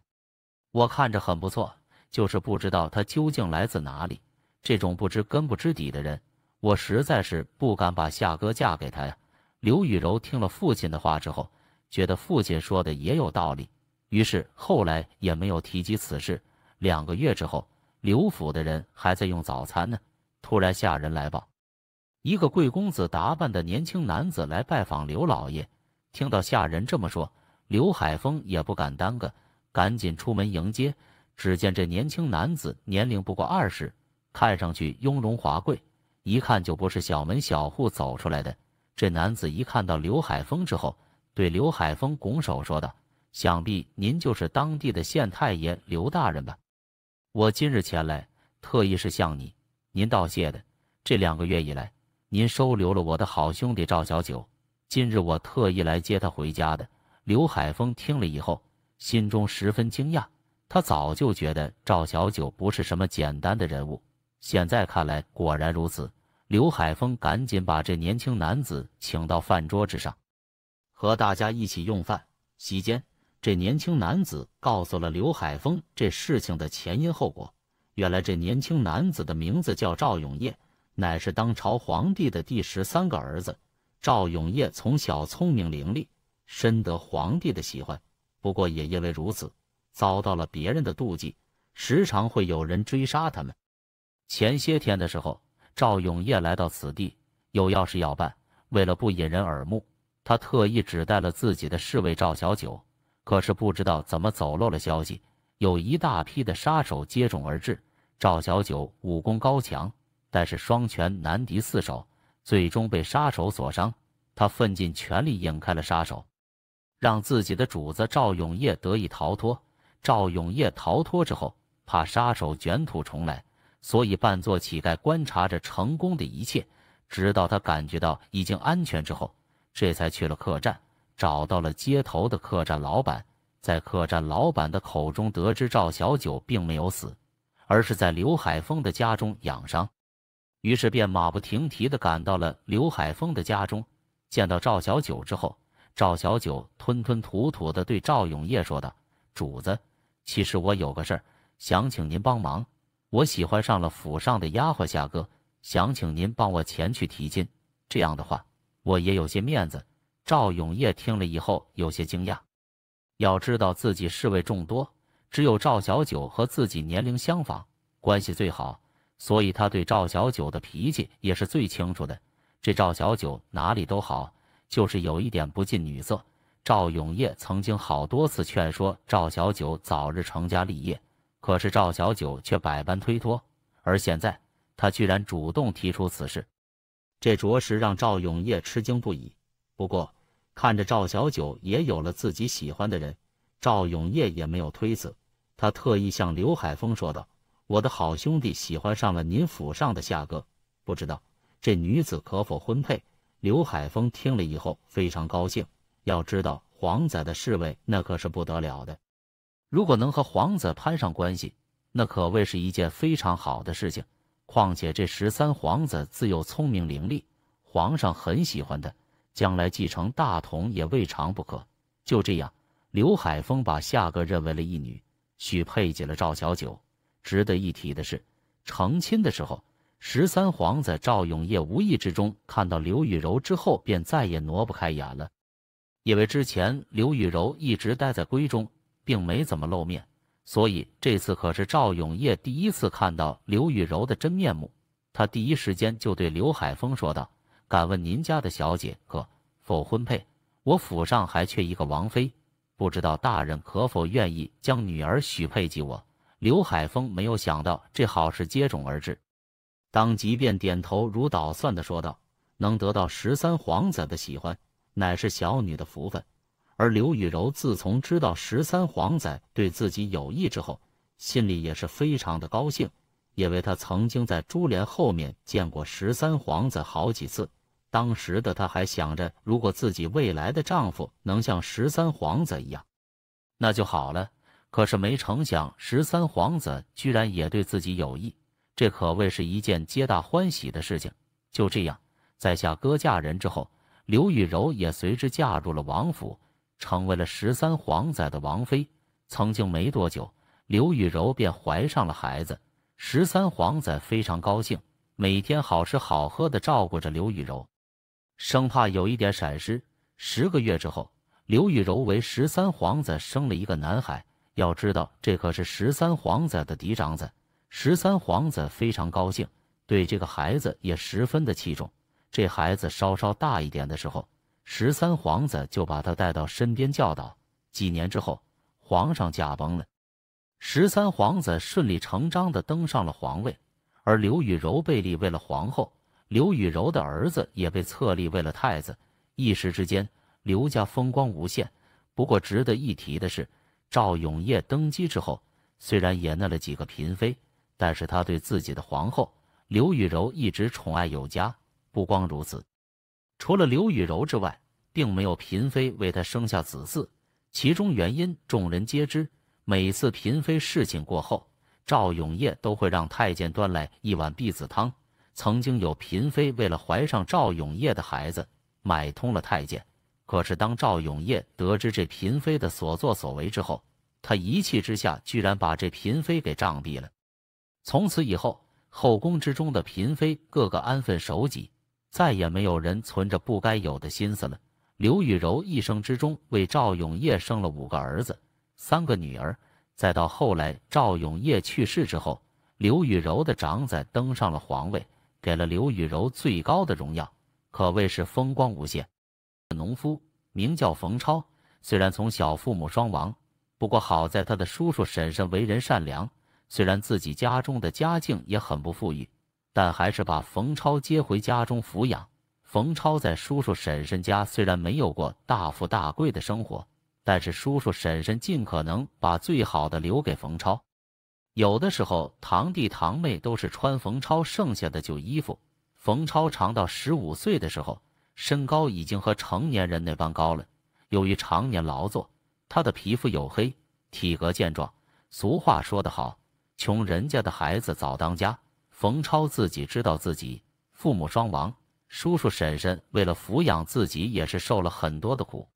我看着很不错，就是不知道他究竟来自哪里。”这种不知根不知底的人，我实在是不敢把夏哥嫁给他呀。刘雨柔听了父亲的话之后，觉得父亲说的也有道理，于是后来也没有提及此事。两个月之后，刘府的人还在用早餐呢。突然，下人来报，一个贵公子打扮的年轻男子来拜访刘老爷。听到下人这么说，刘海峰也不敢耽搁，赶紧出门迎接。只见这年轻男子年龄不过二十。看上去雍容华贵，一看就不是小门小户走出来的。这男子一看到刘海峰之后，对刘海峰拱手说道：“想必您就是当地的县太爷刘大人吧？我今日前来，特意是向你您道谢的。这两个月以来，您收留了我的好兄弟赵小九，今日我特意来接他回家的。”刘海峰听了以后，心中十分惊讶。他早就觉得赵小九不是什么简单的人物。现在看来，果然如此。刘海峰赶紧把这年轻男子请到饭桌之上，和大家一起用饭。席间，这年轻男子告诉了刘海峰这事情的前因后果。原来，这年轻男子的名字叫赵永业，乃是当朝皇帝的第十三个儿子。赵永业从小聪明伶俐，深得皇帝的喜欢。不过，也因为如此，遭到了别人的妒忌，时常会有人追杀他们。前些天的时候，赵永业来到此地，有要事要办。为了不引人耳目，他特意只带了自己的侍卫赵小九。可是不知道怎么走漏了消息，有一大批的杀手接踵而至。赵小九武功高强，但是双拳难敌四手，最终被杀手所伤。他奋尽全力引开了杀手，让自己的主子赵永业得以逃脱。赵永业逃脱之后，怕杀手卷土重来。所以，扮作乞丐观察着成功的一切，直到他感觉到已经安全之后，这才去了客栈，找到了街头的客栈老板，在客栈老板的口中得知赵小九并没有死，而是在刘海峰的家中养伤，于是便马不停蹄地赶到了刘海峰的家中。见到赵小九之后，赵小九吞吞吐吐地对赵永业说道：“主子，其实我有个事儿，想请您帮忙。”我喜欢上了府上的丫鬟夏哥，想请您帮我前去提亲。这样的话，我也有些面子。赵永业听了以后有些惊讶，要知道自己侍卫众多，只有赵小九和自己年龄相仿，关系最好，所以他对赵小九的脾气也是最清楚的。这赵小九哪里都好，就是有一点不近女色。赵永业曾经好多次劝说赵小九早日成家立业。可是赵小九却百般推脱，而现在他居然主动提出此事，这着实让赵永业吃惊不已。不过看着赵小九也有了自己喜欢的人，赵永业也没有推辞，他特意向刘海峰说道：“我的好兄弟喜欢上了您府上的夏哥，不知道这女子可否婚配？”刘海峰听了以后非常高兴，要知道黄仔的侍卫那可是不得了的。如果能和皇子攀上关系，那可谓是一件非常好的事情。况且这十三皇子自幼聪明伶俐，皇上很喜欢他，将来继承大统也未尝不可。就这样，刘海峰把夏哥认为了义女，许配给了赵小九。值得一提的是，成亲的时候，十三皇子赵永业无意之中看到刘雨柔之后，便再也挪不开眼了，因为之前刘雨柔一直待在闺中。并没怎么露面，所以这次可是赵永业第一次看到刘雨柔的真面目。他第一时间就对刘海峰说道：“敢问您家的小姐可否婚配？我府上还缺一个王妃，不知道大人可否愿意将女儿许配给我？”刘海峰没有想到这好事接踵而至，当即便点头如捣蒜的说道：“能得到十三皇子的喜欢，乃是小女的福分。”而刘雨柔自从知道十三皇子对自己有意之后，心里也是非常的高兴，因为她曾经在珠帘后面见过十三皇子好几次。当时的她还想着，如果自己未来的丈夫能像十三皇子一样，那就好了。可是没成想，十三皇子居然也对自己有意，这可谓是一件皆大欢喜的事情。就这样，在下哥嫁人之后，刘雨柔也随之嫁入了王府。成为了十三皇子的王妃。曾经没多久，刘雨柔便怀上了孩子。十三皇子非常高兴，每天好吃好喝的照顾着刘雨柔，生怕有一点闪失。十个月之后，刘雨柔为十三皇子生了一个男孩。要知道，这可是十三皇子的嫡长子。十三皇子非常高兴，对这个孩子也十分的器重。这孩子稍稍大一点的时候，十三皇子就把他带到身边教导。几年之后，皇上驾崩了，十三皇子顺理成章的登上了皇位，而刘雨柔被立为了皇后，刘雨柔的儿子也被册立为了太子。一时之间，刘家风光无限。不过值得一提的是，赵永业登基之后，虽然也纳了几个嫔妃，但是他对自己的皇后刘雨柔一直宠爱有加。不光如此。除了刘雨柔之外，并没有嫔妃为他生下子嗣，其中原因众人皆知。每次嫔妃侍寝过后，赵永业都会让太监端来一碗避子汤。曾经有嫔妃为了怀上赵永业的孩子，买通了太监。可是当赵永业得知这嫔妃的所作所为之后，他一气之下，居然把这嫔妃给杖毙了。从此以后，后宫之中的嫔妃个个安分守己。再也没有人存着不该有的心思了。刘雨柔一生之中为赵永业生了五个儿子，三个女儿。再到后来，赵永业去世之后，刘雨柔的长子登上了皇位，给了刘雨柔最高的荣耀，可谓是风光无限。农夫名叫冯超，虽然从小父母双亡，不过好在他的叔叔婶婶为人善良，虽然自己家中的家境也很不富裕。但还是把冯超接回家中抚养。冯超在叔叔婶婶家虽然没有过大富大贵的生活，但是叔叔婶婶尽可能把最好的留给冯超。有的时候，堂弟堂妹都是穿冯超剩下的旧衣服。冯超长到十五岁的时候，身高已经和成年人那般高了。由于常年劳作，他的皮肤黝黑，体格健壮。俗话说得好：“穷人家的孩子早当家。”冯超自己知道自己父母双亡，叔叔婶婶为了抚养自己也是受了很多的苦，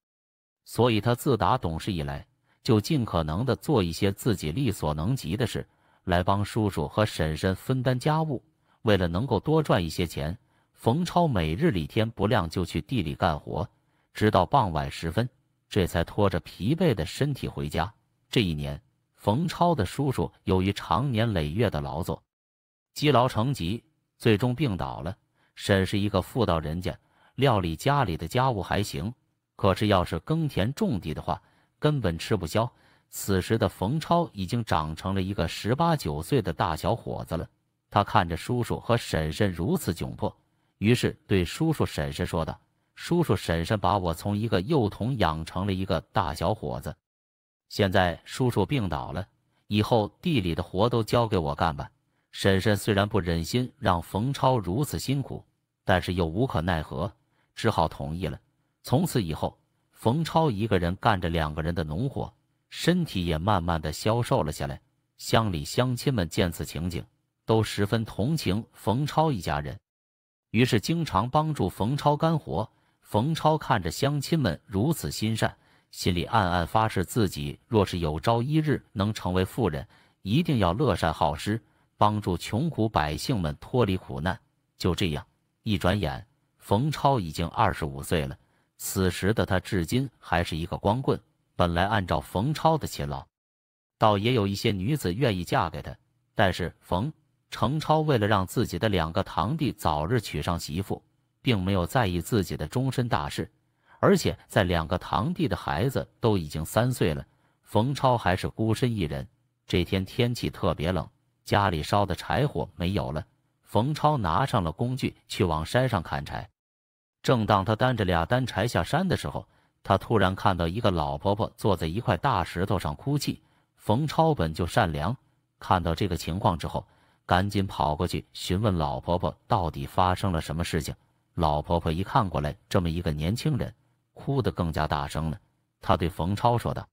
所以他自打懂事以来就尽可能的做一些自己力所能及的事，来帮叔叔和婶婶分担家务。为了能够多赚一些钱，冯超每日里天不亮就去地里干活，直到傍晚时分，这才拖着疲惫的身体回家。这一年，冯超的叔叔由于常年累月的劳作。积劳成疾，最终病倒了。婶是一个妇道人家，料理家里的家务还行，可是要是耕田种地的话，根本吃不消。此时的冯超已经长成了一个十八九岁的大小伙子了。他看着叔叔和婶婶如此窘迫，于是对叔叔婶婶说道：“叔叔婶婶，把我从一个幼童养成了一个大小伙子，现在叔叔病倒了，以后地里的活都交给我干吧。”婶婶虽然不忍心让冯超如此辛苦，但是又无可奈何，只好同意了。从此以后，冯超一个人干着两个人的农活，身体也慢慢的消瘦了下来。乡里乡亲们见此情景，都十分同情冯超一家人，于是经常帮助冯超干活。冯超看着乡亲们如此心善，心里暗暗发誓：自己若是有朝一日能成为富人，一定要乐善好施。帮助穷苦百姓们脱离苦难。就这样，一转眼，冯超已经二十五岁了。此时的他至今还是一个光棍。本来按照冯超的勤劳，倒也有一些女子愿意嫁给他。但是，冯程超为了让自己的两个堂弟早日娶上媳妇，并没有在意自己的终身大事。而且，在两个堂弟的孩子都已经三岁了，冯超还是孤身一人。这天天气特别冷。家里烧的柴火没有了，冯超拿上了工具去往山上砍柴。正当他担着俩担柴下山的时候，他突然看到一个老婆婆坐在一块大石头上哭泣。冯超本就善良，看到这个情况之后，赶紧跑过去询问老婆婆到底发生了什么事情。老婆婆一看过来这么一个年轻人，哭得更加大声了。她对冯超说道：“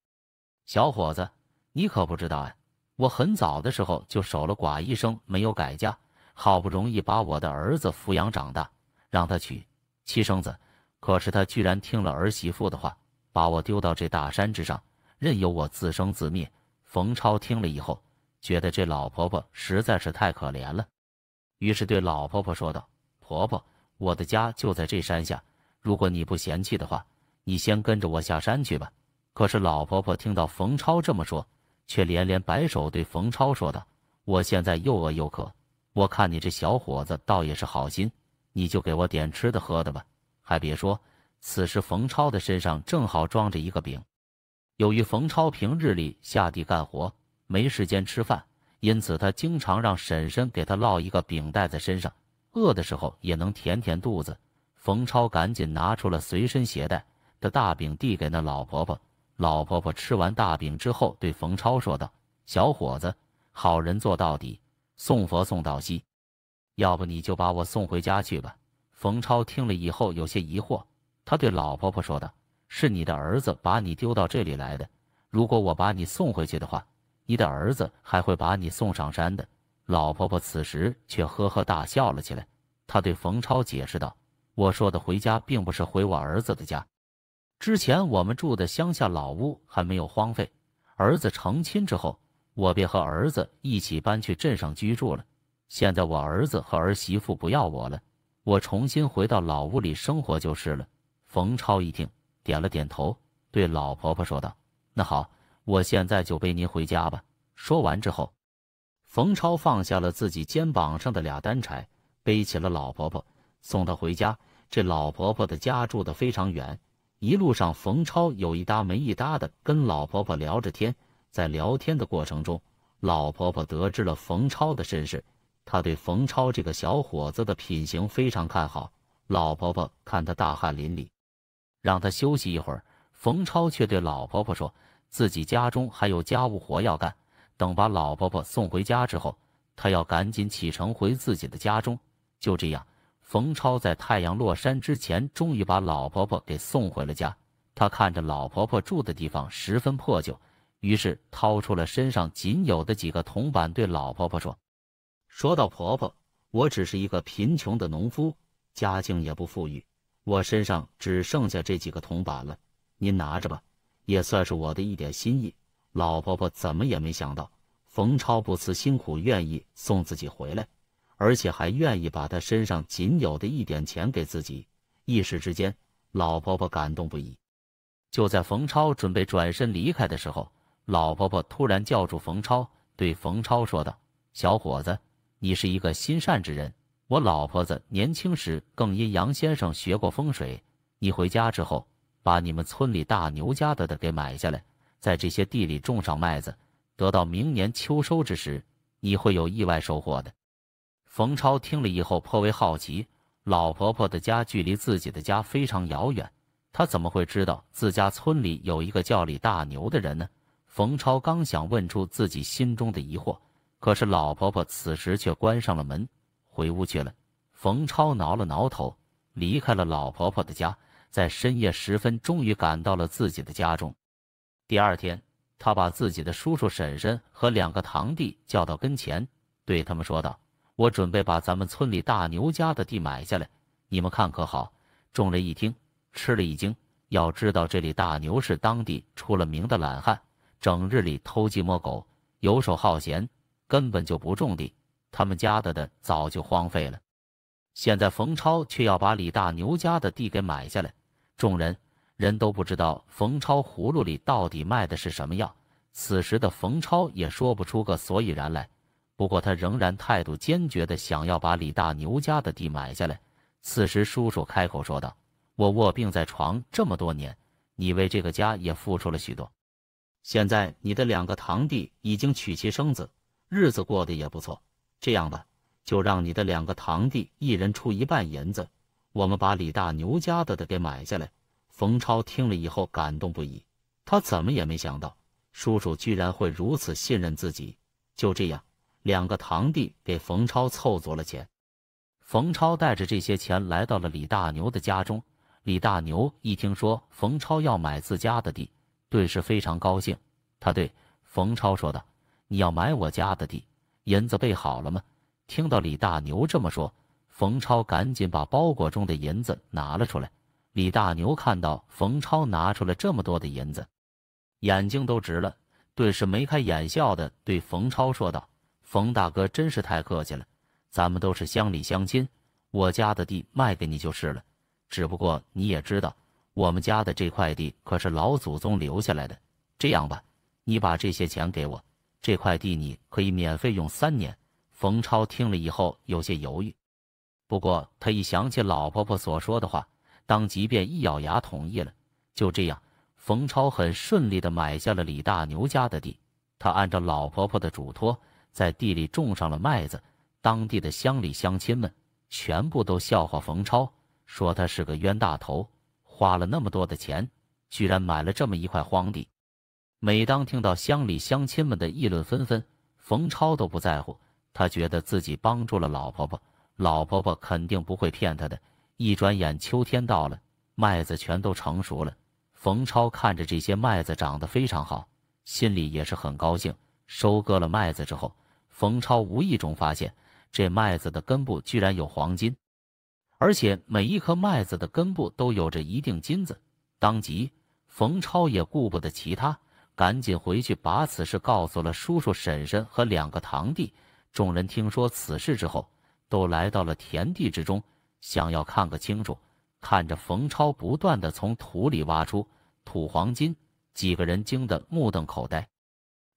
小伙子，你可不知道啊，我很早的时候就守了寡一生，没有改嫁，好不容易把我的儿子抚养长大，让他娶妻生子。可是他居然听了儿媳妇的话，把我丢到这大山之上，任由我自生自灭。冯超听了以后，觉得这老婆婆实在是太可怜了，于是对老婆婆说道：“婆婆，我的家就在这山下，如果你不嫌弃的话，你先跟着我下山去吧。”可是老婆婆听到冯超这么说。却连连摆手，对冯超说道：“我现在又饿又渴，我看你这小伙子倒也是好心，你就给我点吃的喝的吧。”还别说，此时冯超的身上正好装着一个饼。由于冯超平日里下地干活，没时间吃饭，因此他经常让婶婶给他烙一个饼带在身上，饿的时候也能填填肚子。冯超赶紧拿出了随身携带的大饼，递给那老婆婆。老婆婆吃完大饼之后，对冯超说道：“小伙子，好人做到底，送佛送到西。要不你就把我送回家去吧。”冯超听了以后有些疑惑，他对老婆婆说道：“是你的儿子把你丢到这里来的。如果我把你送回去的话，你的儿子还会把你送上山的。”老婆婆此时却呵呵大笑了起来，她对冯超解释道：“我说的回家，并不是回我儿子的家。”之前我们住的乡下老屋还没有荒废。儿子成亲之后，我便和儿子一起搬去镇上居住了。现在我儿子和儿媳妇不要我了，我重新回到老屋里生活就是了。冯超一听，点了点头，对老婆婆说道：“那好，我现在就背您回家吧。”说完之后，冯超放下了自己肩膀上的俩担柴，背起了老婆婆，送她回家。这老婆婆的家住的非常远。一路上，冯超有一搭没一搭的跟老婆婆聊着天。在聊天的过程中，老婆婆得知了冯超的身世，她对冯超这个小伙子的品行非常看好。老婆婆看他大汗淋漓，让他休息一会儿。冯超却对老婆婆说自己家中还有家务活要干，等把老婆婆送回家之后，他要赶紧启程回自己的家中。就这样。冯超在太阳落山之前，终于把老婆婆给送回了家。他看着老婆婆住的地方十分破旧，于是掏出了身上仅有的几个铜板，对老婆婆说：“说到婆婆，我只是一个贫穷的农夫，家境也不富裕，我身上只剩下这几个铜板了，您拿着吧，也算是我的一点心意。”老婆婆怎么也没想到，冯超不辞辛苦，愿意送自己回来。而且还愿意把他身上仅有的一点钱给自己，一时之间，老婆婆感动不已。就在冯超准备转身离开的时候，老婆婆突然叫住冯超，对冯超说道：“小伙子，你是一个心善之人。我老婆子年轻时更因杨先生学过风水。你回家之后，把你们村里大牛家的的给买下来，在这些地里种上麦子，得到明年秋收之时，你会有意外收获的。”冯超听了以后颇为好奇，老婆婆的家距离自己的家非常遥远，她怎么会知道自家村里有一个叫李大牛的人呢？冯超刚想问出自己心中的疑惑，可是老婆婆此时却关上了门，回屋去了。冯超挠了挠头，离开了老婆婆的家，在深夜时分终于赶到了自己的家中。第二天，他把自己的叔叔、婶婶和两个堂弟叫到跟前，对他们说道。我准备把咱们村里大牛家的地买下来，你们看可好？众人一听，吃了一惊。要知道，这里大牛是当地出了名的懒汉，整日里偷鸡摸狗，游手好闲，根本就不种地，他们家的的早就荒废了。现在冯超却要把李大牛家的地给买下来，众人人都不知道冯超葫芦里到底卖的是什么药。此时的冯超也说不出个所以然来。不过他仍然态度坚决的想要把李大牛家的地买下来。此时，叔叔开口说道：“我卧病在床这么多年，你为这个家也付出了许多。现在你的两个堂弟已经娶妻生子，日子过得也不错。这样吧，就让你的两个堂弟一人出一半银子，我们把李大牛家的的给买下来。”冯超听了以后感动不已，他怎么也没想到叔叔居然会如此信任自己。就这样。两个堂弟给冯超凑足了钱，冯超带着这些钱来到了李大牛的家中。李大牛一听说冯超要买自家的地，顿时非常高兴。他对冯超说道：“你要买我家的地，银子备好了吗？”听到李大牛这么说，冯超赶紧把包裹中的银子拿了出来。李大牛看到冯超拿出了这么多的银子，眼睛都直了，顿时眉开眼笑的对冯超说道。冯大哥真是太客气了，咱们都是乡里乡亲，我家的地卖给你就是了。只不过你也知道，我们家的这块地可是老祖宗留下来的。这样吧，你把这些钱给我，这块地你可以免费用三年。冯超听了以后有些犹豫，不过他一想起老婆婆所说的话，当即便一咬牙同意了。就这样，冯超很顺利地买下了李大牛家的地。他按照老婆婆的嘱托。在地里种上了麦子，当地的乡里乡亲们全部都笑话冯超，说他是个冤大头，花了那么多的钱，居然买了这么一块荒地。每当听到乡里乡亲们的议论纷纷，冯超都不在乎，他觉得自己帮助了老婆婆，老婆婆肯定不会骗他的。一转眼秋天到了，麦子全都成熟了，冯超看着这些麦子长得非常好，心里也是很高兴。收割了麦子之后，冯超无意中发现，这麦子的根部居然有黄金，而且每一颗麦子的根部都有着一锭金子。当即，冯超也顾不得其他，赶紧回去把此事告诉了叔叔、婶婶和两个堂弟。众人听说此事之后，都来到了田地之中，想要看个清楚。看着冯超不断的从土里挖出土黄金，几个人惊得目瞪口呆。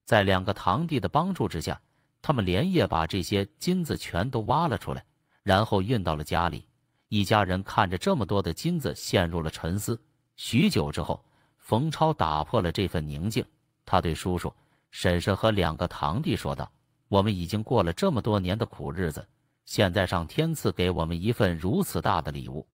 在两个堂弟的帮助之下，他们连夜把这些金子全都挖了出来，然后运到了家里。一家人看着这么多的金子，陷入了沉思。许久之后，冯超打破了这份宁静，他对叔叔、婶婶和两个堂弟说道：“我们已经过了这么多年的苦日子，现在上天赐给我们一份如此大的礼物，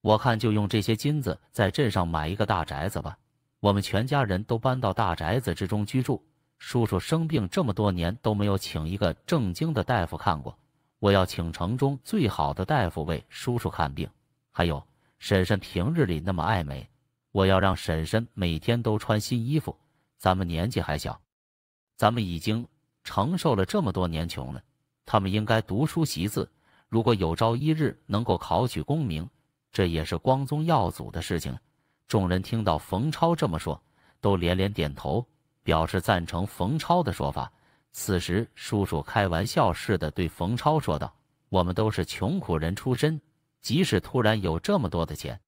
我看就用这些金子在镇上买一个大宅子吧，我们全家人都搬到大宅子之中居住。”叔叔生病这么多年都没有请一个正经的大夫看过，我要请城中最好的大夫为叔叔看病。还有，婶婶平日里那么爱美，我要让婶婶每天都穿新衣服。咱们年纪还小，咱们已经承受了这么多年穷了，他们应该读书习字。如果有朝一日能够考取功名，这也是光宗耀祖的事情。众人听到冯超这么说，都连连点头。表示赞成冯超的说法。此时，叔叔开玩笑似的对冯超说道：“我们都是穷苦人出身，即使突然有这么多的钱，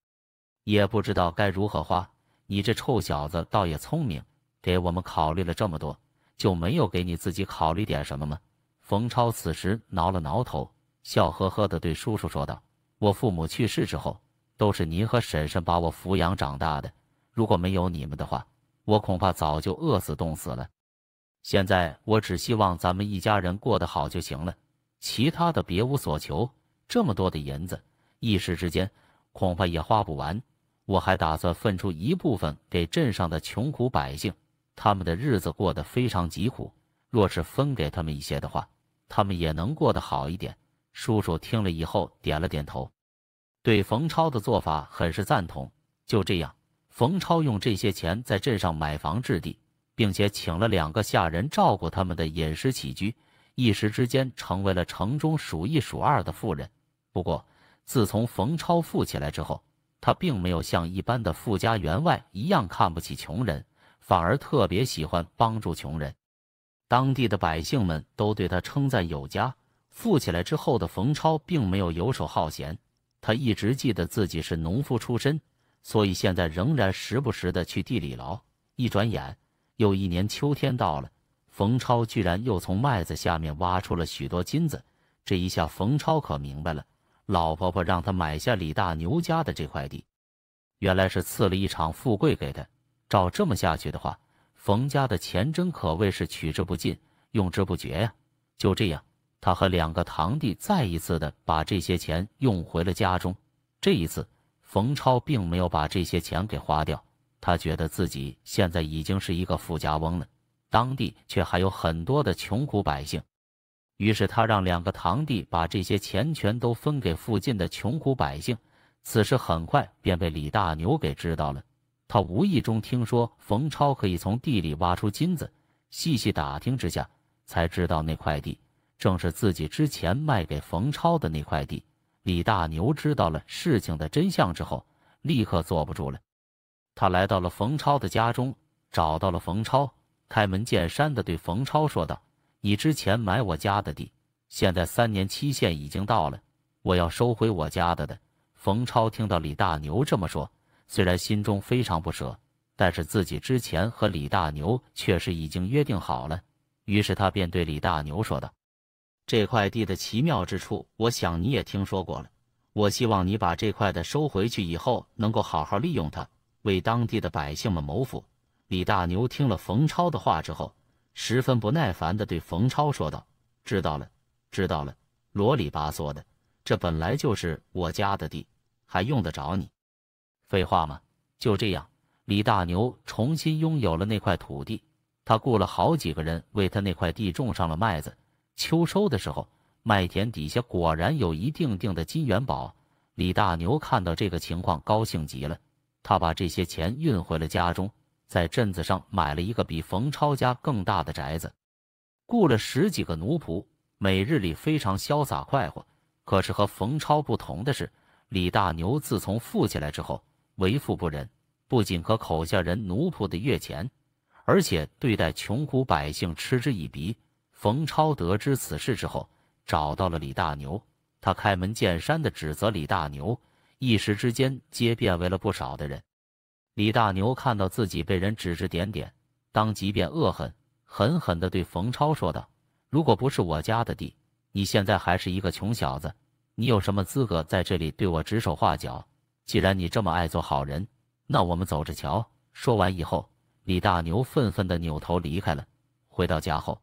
也不知道该如何花。你这臭小子倒也聪明，给我们考虑了这么多，就没有给你自己考虑点什么吗？”冯超此时挠了挠头，笑呵呵地对叔叔说道：“我父母去世之后，都是您和婶婶把我抚养长大的。如果没有你们的话，”我恐怕早就饿死冻死了，现在我只希望咱们一家人过得好就行了，其他的别无所求。这么多的银子，一时之间恐怕也花不完，我还打算分出一部分给镇上的穷苦百姓，他们的日子过得非常疾苦，若是分给他们一些的话，他们也能过得好一点。叔叔听了以后点了点头，对冯超的做法很是赞同。就这样。冯超用这些钱在镇上买房置地，并且请了两个下人照顾他们的饮食起居，一时之间成为了城中数一数二的富人。不过，自从冯超富起来之后，他并没有像一般的富家员外一样看不起穷人，反而特别喜欢帮助穷人。当地的百姓们都对他称赞有加。富起来之后的冯超并没有游手好闲，他一直记得自己是农夫出身。所以现在仍然时不时的去地里劳。一转眼，又一年秋天到了，冯超居然又从麦子下面挖出了许多金子。这一下，冯超可明白了，老婆婆让他买下李大牛家的这块地，原来是赐了一场富贵给他。照这么下去的话，冯家的钱真可谓是取之不尽，用之不绝呀。就这样，他和两个堂弟再一次的把这些钱用回了家中。这一次。冯超并没有把这些钱给花掉，他觉得自己现在已经是一个富家翁了，当地却还有很多的穷苦百姓。于是他让两个堂弟把这些钱全都分给附近的穷苦百姓。此事很快便被李大牛给知道了，他无意中听说冯超可以从地里挖出金子，细细打听之下才知道那块地正是自己之前卖给冯超的那块地。李大牛知道了事情的真相之后，立刻坐不住了。他来到了冯超的家中，找到了冯超，开门见山的对冯超说道：“你之前买我家的地，现在三年期限已经到了，我要收回我家的。”的冯超听到李大牛这么说，虽然心中非常不舍，但是自己之前和李大牛确实已经约定好了，于是他便对李大牛说道。这块地的奇妙之处，我想你也听说过了。我希望你把这块的收回去以后，能够好好利用它，为当地的百姓们谋福。李大牛听了冯超的话之后，十分不耐烦地对冯超说道：“知道了，知道了，啰里吧嗦的，这本来就是我家的地，还用得着你？废话嘛，就这样。”李大牛重新拥有了那块土地，他雇了好几个人为他那块地种上了麦子。秋收的时候，麦田底下果然有一锭锭的金元宝。李大牛看到这个情况，高兴极了。他把这些钱运回了家中，在镇子上买了一个比冯超家更大的宅子，雇了十几个奴仆，每日里非常潇洒快活。可是和冯超不同的是，李大牛自从富起来之后，为富不仁，不仅和口下人奴仆的月钱，而且对待穷苦百姓嗤之以鼻。冯超得知此事之后，找到了李大牛。他开门见山的指责李大牛，一时之间皆变为了不少的人。李大牛看到自己被人指指点点，当即便恶狠狠狠地对冯超说道：“如果不是我家的地，你现在还是一个穷小子，你有什么资格在这里对我指手画脚？既然你这么爱做好人，那我们走着瞧。”说完以后，李大牛愤愤地扭头离开了。回到家后。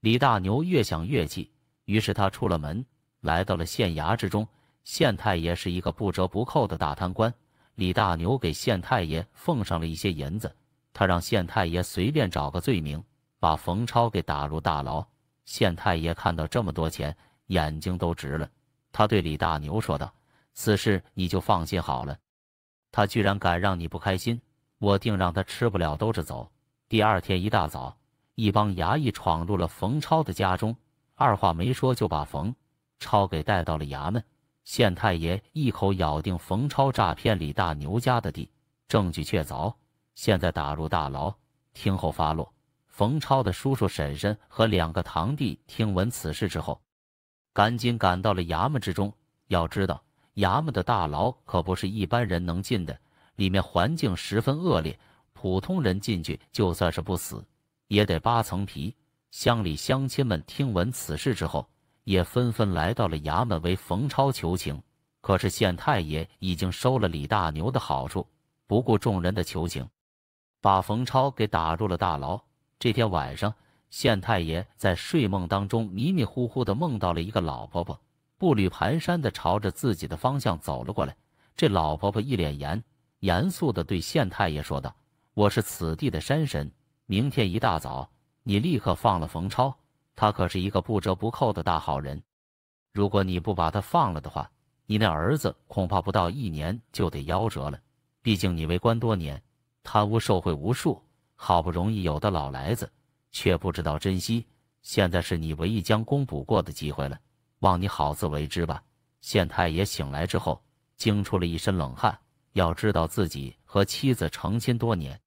李大牛越想越气，于是他出了门，来到了县衙之中。县太爷是一个不折不扣的大贪官。李大牛给县太爷奉上了一些银子，他让县太爷随便找个罪名，把冯超给打入大牢。县太爷看到这么多钱，眼睛都直了。他对李大牛说道：“此事你就放心好了。他居然敢让你不开心，我定让他吃不了兜着走。”第二天一大早。一帮衙役闯入了冯超的家中，二话没说就把冯超给带到了衙门。县太爷一口咬定冯超诈骗李大牛家的地，证据确凿，现在打入大牢，听候发落。冯超的叔叔、婶婶和两个堂弟听闻此事之后，赶紧赶到了衙门之中。要知道，衙门的大牢可不是一般人能进的，里面环境十分恶劣，普通人进去就算是不死。也得扒层皮。乡里乡亲们听闻此事之后，也纷纷来到了衙门为冯超求情。可是县太爷已经收了李大牛的好处，不顾众人的求情，把冯超给打入了大牢。这天晚上，县太爷在睡梦当中迷迷糊糊的梦到了一个老婆婆，步履蹒跚的朝着自己的方向走了过来。这老婆婆一脸严严肃的对县太爷说道：“我是此地的山神。”明天一大早，你立刻放了冯超，他可是一个不折不扣的大好人。如果你不把他放了的话，你那儿子恐怕不到一年就得夭折了。毕竟你为官多年，贪污受贿无数，好不容易有的老来子，却不知道珍惜。现在是你唯一将功补过的机会了，望你好自为之吧。县太爷醒来之后，惊出了一身冷汗，要知道自己和妻子成亲多年。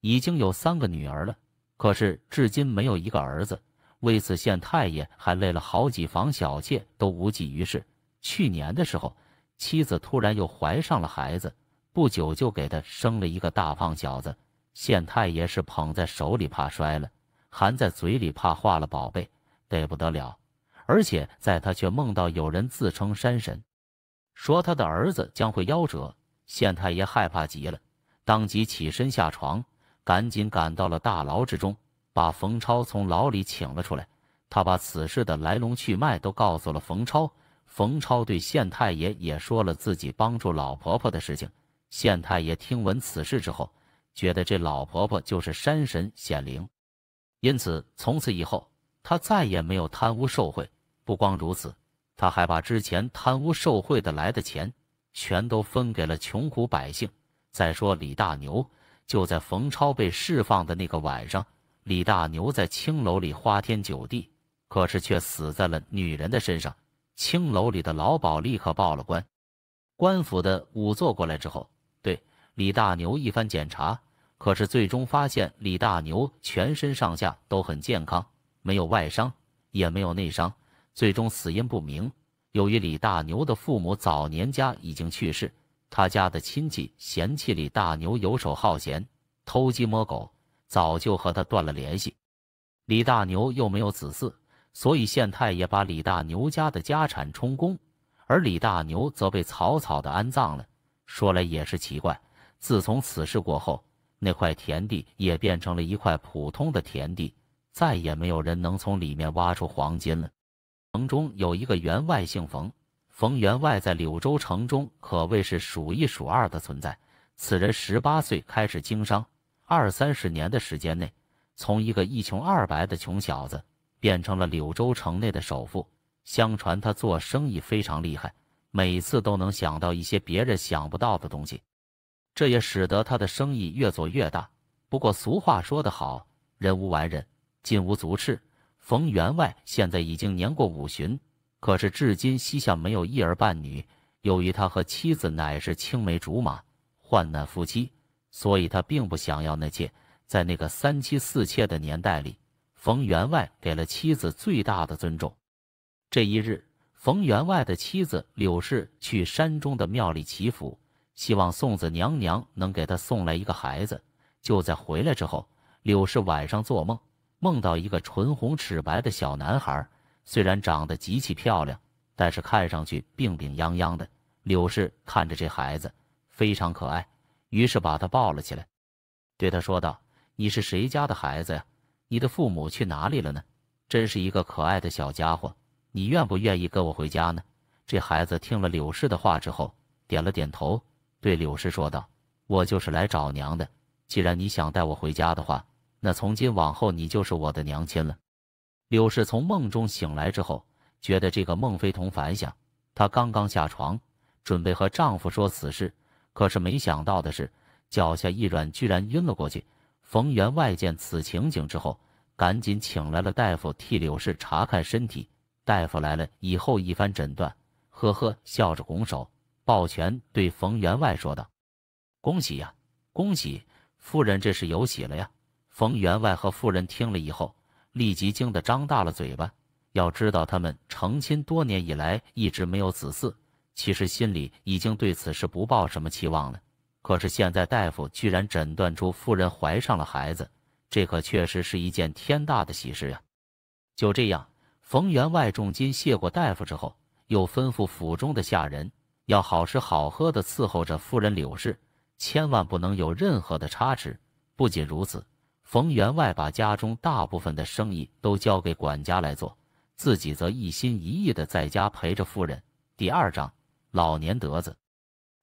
已经有三个女儿了，可是至今没有一个儿子。为此，县太爷还累了好几房小妾都无济于事。去年的时候，妻子突然又怀上了孩子，不久就给他生了一个大胖小子。县太爷是捧在手里怕摔了，含在嘴里怕化了，宝贝得不得了。而且，在他却梦到有人自称山神，说他的儿子将会夭折。县太爷害怕极了，当即起身下床。赶紧赶到了大牢之中，把冯超从牢里请了出来。他把此事的来龙去脉都告诉了冯超。冯超对县太爷也说了自己帮助老婆婆的事情。县太爷听闻此事之后，觉得这老婆婆就是山神显灵，因此从此以后他再也没有贪污受贿。不光如此，他还把之前贪污受贿的来的钱全都分给了穷苦百姓。再说李大牛。就在冯超被释放的那个晚上，李大牛在青楼里花天酒地，可是却死在了女人的身上。青楼里的老鸨立刻报了官，官府的仵作过来之后，对李大牛一番检查，可是最终发现李大牛全身上下都很健康，没有外伤，也没有内伤，最终死因不明。由于李大牛的父母早年家已经去世。他家的亲戚嫌弃李大牛游手好闲、偷鸡摸狗，早就和他断了联系。李大牛又没有子嗣，所以县太爷把李大牛家的家产充公，而李大牛则被草草的安葬了。说来也是奇怪，自从此事过后，那块田地也变成了一块普通的田地，再也没有人能从里面挖出黄金了。城中有一个员外，姓冯。冯员外在柳州城中可谓是数一数二的存在。此人十八岁开始经商，二三十年的时间内，从一个一穷二白的穷小子，变成了柳州城内的首富。相传他做生意非常厉害，每次都能想到一些别人想不到的东西，这也使得他的生意越做越大。不过俗话说得好，人无完人，金无足赤。冯员外现在已经年过五旬。可是至今膝下没有一儿半女。由于他和妻子乃是青梅竹马、患难夫妻，所以他并不想要那妾。在那个三妻四妾的年代里，冯员外给了妻子最大的尊重。这一日，冯员外的妻子柳氏去山中的庙里祈福，希望送子娘娘能给他送来一个孩子。就在回来之后，柳氏晚上做梦，梦到一个唇红齿白的小男孩。虽然长得极其漂亮，但是看上去病病殃殃的。柳氏看着这孩子非常可爱，于是把他抱了起来，对他说道：“你是谁家的孩子呀？你的父母去哪里了呢？真是一个可爱的小家伙！你愿不愿意跟我回家呢？”这孩子听了柳氏的话之后，点了点头，对柳氏说道：“我就是来找娘的。既然你想带我回家的话，那从今往后你就是我的娘亲了。”柳氏从梦中醒来之后，觉得这个梦非同凡响。她刚刚下床，准备和丈夫说此事，可是没想到的是，脚下一软，居然晕了过去。冯员外见此情景之后，赶紧请来了大夫替柳氏查看身体。大夫来了以后，一番诊断，呵呵笑着拱手抱拳，对冯员外说道：“恭喜呀，恭喜夫人，这是有喜了呀！”冯员外和夫人听了以后。立即惊得张大了嘴巴。要知道，他们成亲多年以来一直没有子嗣，其实心里已经对此事不抱什么期望了。可是现在大夫居然诊断出夫人怀上了孩子，这可确实是一件天大的喜事呀！就这样，冯员外重金谢过大夫之后，又吩咐府中的下人要好吃好喝的伺候着夫人柳氏，千万不能有任何的差池。不仅如此。冯员外把家中大部分的生意都交给管家来做，自己则一心一意的在家陪着夫人。第二章老年得子。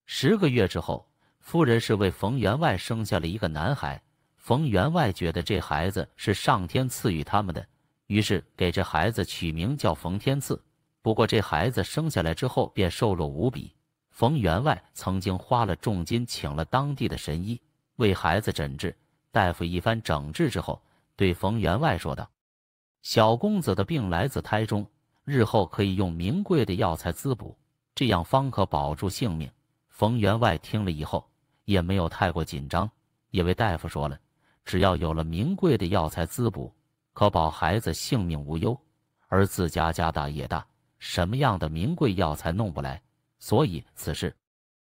十个月之后，夫人是为冯员外生下了一个男孩。冯员外觉得这孩子是上天赐予他们的，于是给这孩子取名叫冯天赐。不过这孩子生下来之后便瘦弱无比，冯员外曾经花了重金请了当地的神医为孩子诊治。大夫一番整治之后，对冯员外说道：“小公子的病来自胎中，日后可以用名贵的药材滋补，这样方可保住性命。”冯员外听了以后也没有太过紧张，因为大夫说了，只要有了名贵的药材滋补，可保孩子性命无忧。而自家家大业大，什么样的名贵药材弄不来？所以此事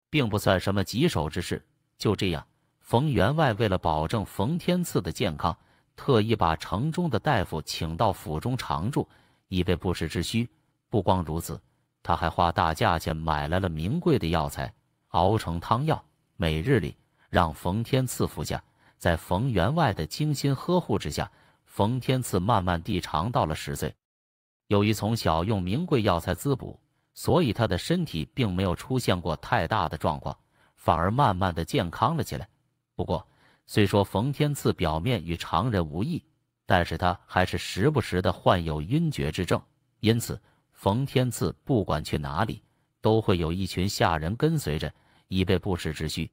并不算什么棘手之事。就这样。冯员外为了保证冯天赐的健康，特意把城中的大夫请到府中常住，以备不时之需。不光如此，他还花大价钱买来了名贵的药材，熬成汤药，每日里让冯天赐服下。在冯员外的精心呵护之下，冯天赐慢慢地长到了十岁。由于从小用名贵药材滋补，所以他的身体并没有出现过太大的状况，反而慢慢的健康了起来。不过，虽说冯天赐表面与常人无异，但是他还是时不时的患有晕厥之症，因此冯天赐不管去哪里，都会有一群下人跟随着，以备不时之需。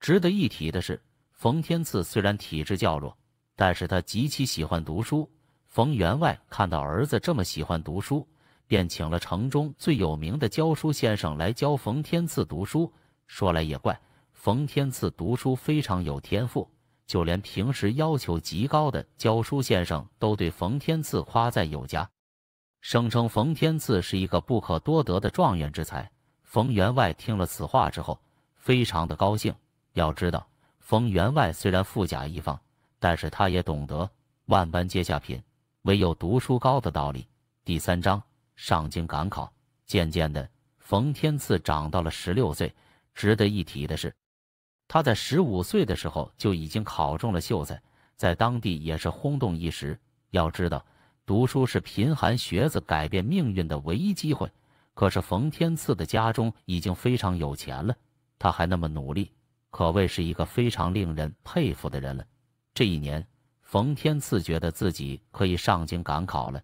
值得一提的是，冯天赐虽然体质较弱，但是他极其喜欢读书。冯员外看到儿子这么喜欢读书，便请了城中最有名的教书先生来教冯天赐读书。说来也怪。冯天赐读书非常有天赋，就连平时要求极高的教书先生都对冯天赐夸赞有加，声称冯天赐是一个不可多得的状元之才。冯员外听了此话之后，非常的高兴。要知道，冯员外虽然富甲一方，但是他也懂得万般皆下品，唯有读书高的道理。第三章上京赶考。渐渐的，冯天赐长到了十六岁。值得一提的是。他在十五岁的时候就已经考中了秀才，在当地也是轰动一时。要知道，读书是贫寒学子改变命运的唯一机会。可是冯天赐的家中已经非常有钱了，他还那么努力，可谓是一个非常令人佩服的人了。这一年，冯天赐觉得自己可以上京赶考了，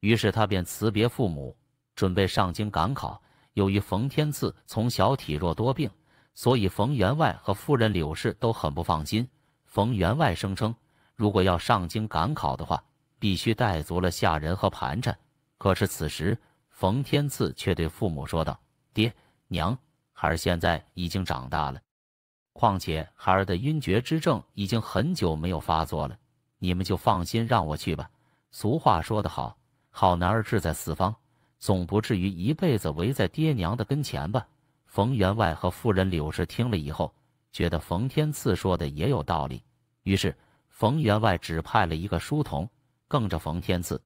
于是他便辞别父母，准备上京赶考。由于冯天赐从小体弱多病。所以，冯员外和夫人柳氏都很不放心。冯员外声称，如果要上京赶考的话，必须带足了下人和盘缠。可是，此时冯天赐却对父母说道：“爹娘，孩儿现在已经长大了，况且孩儿的晕厥之症已经很久没有发作了，你们就放心让我去吧。俗话说得好，好男儿志在四方，总不至于一辈子围在爹娘的跟前吧。”冯员外和夫人柳氏听了以后，觉得冯天赐说的也有道理，于是冯员外指派了一个书童跟着冯天赐，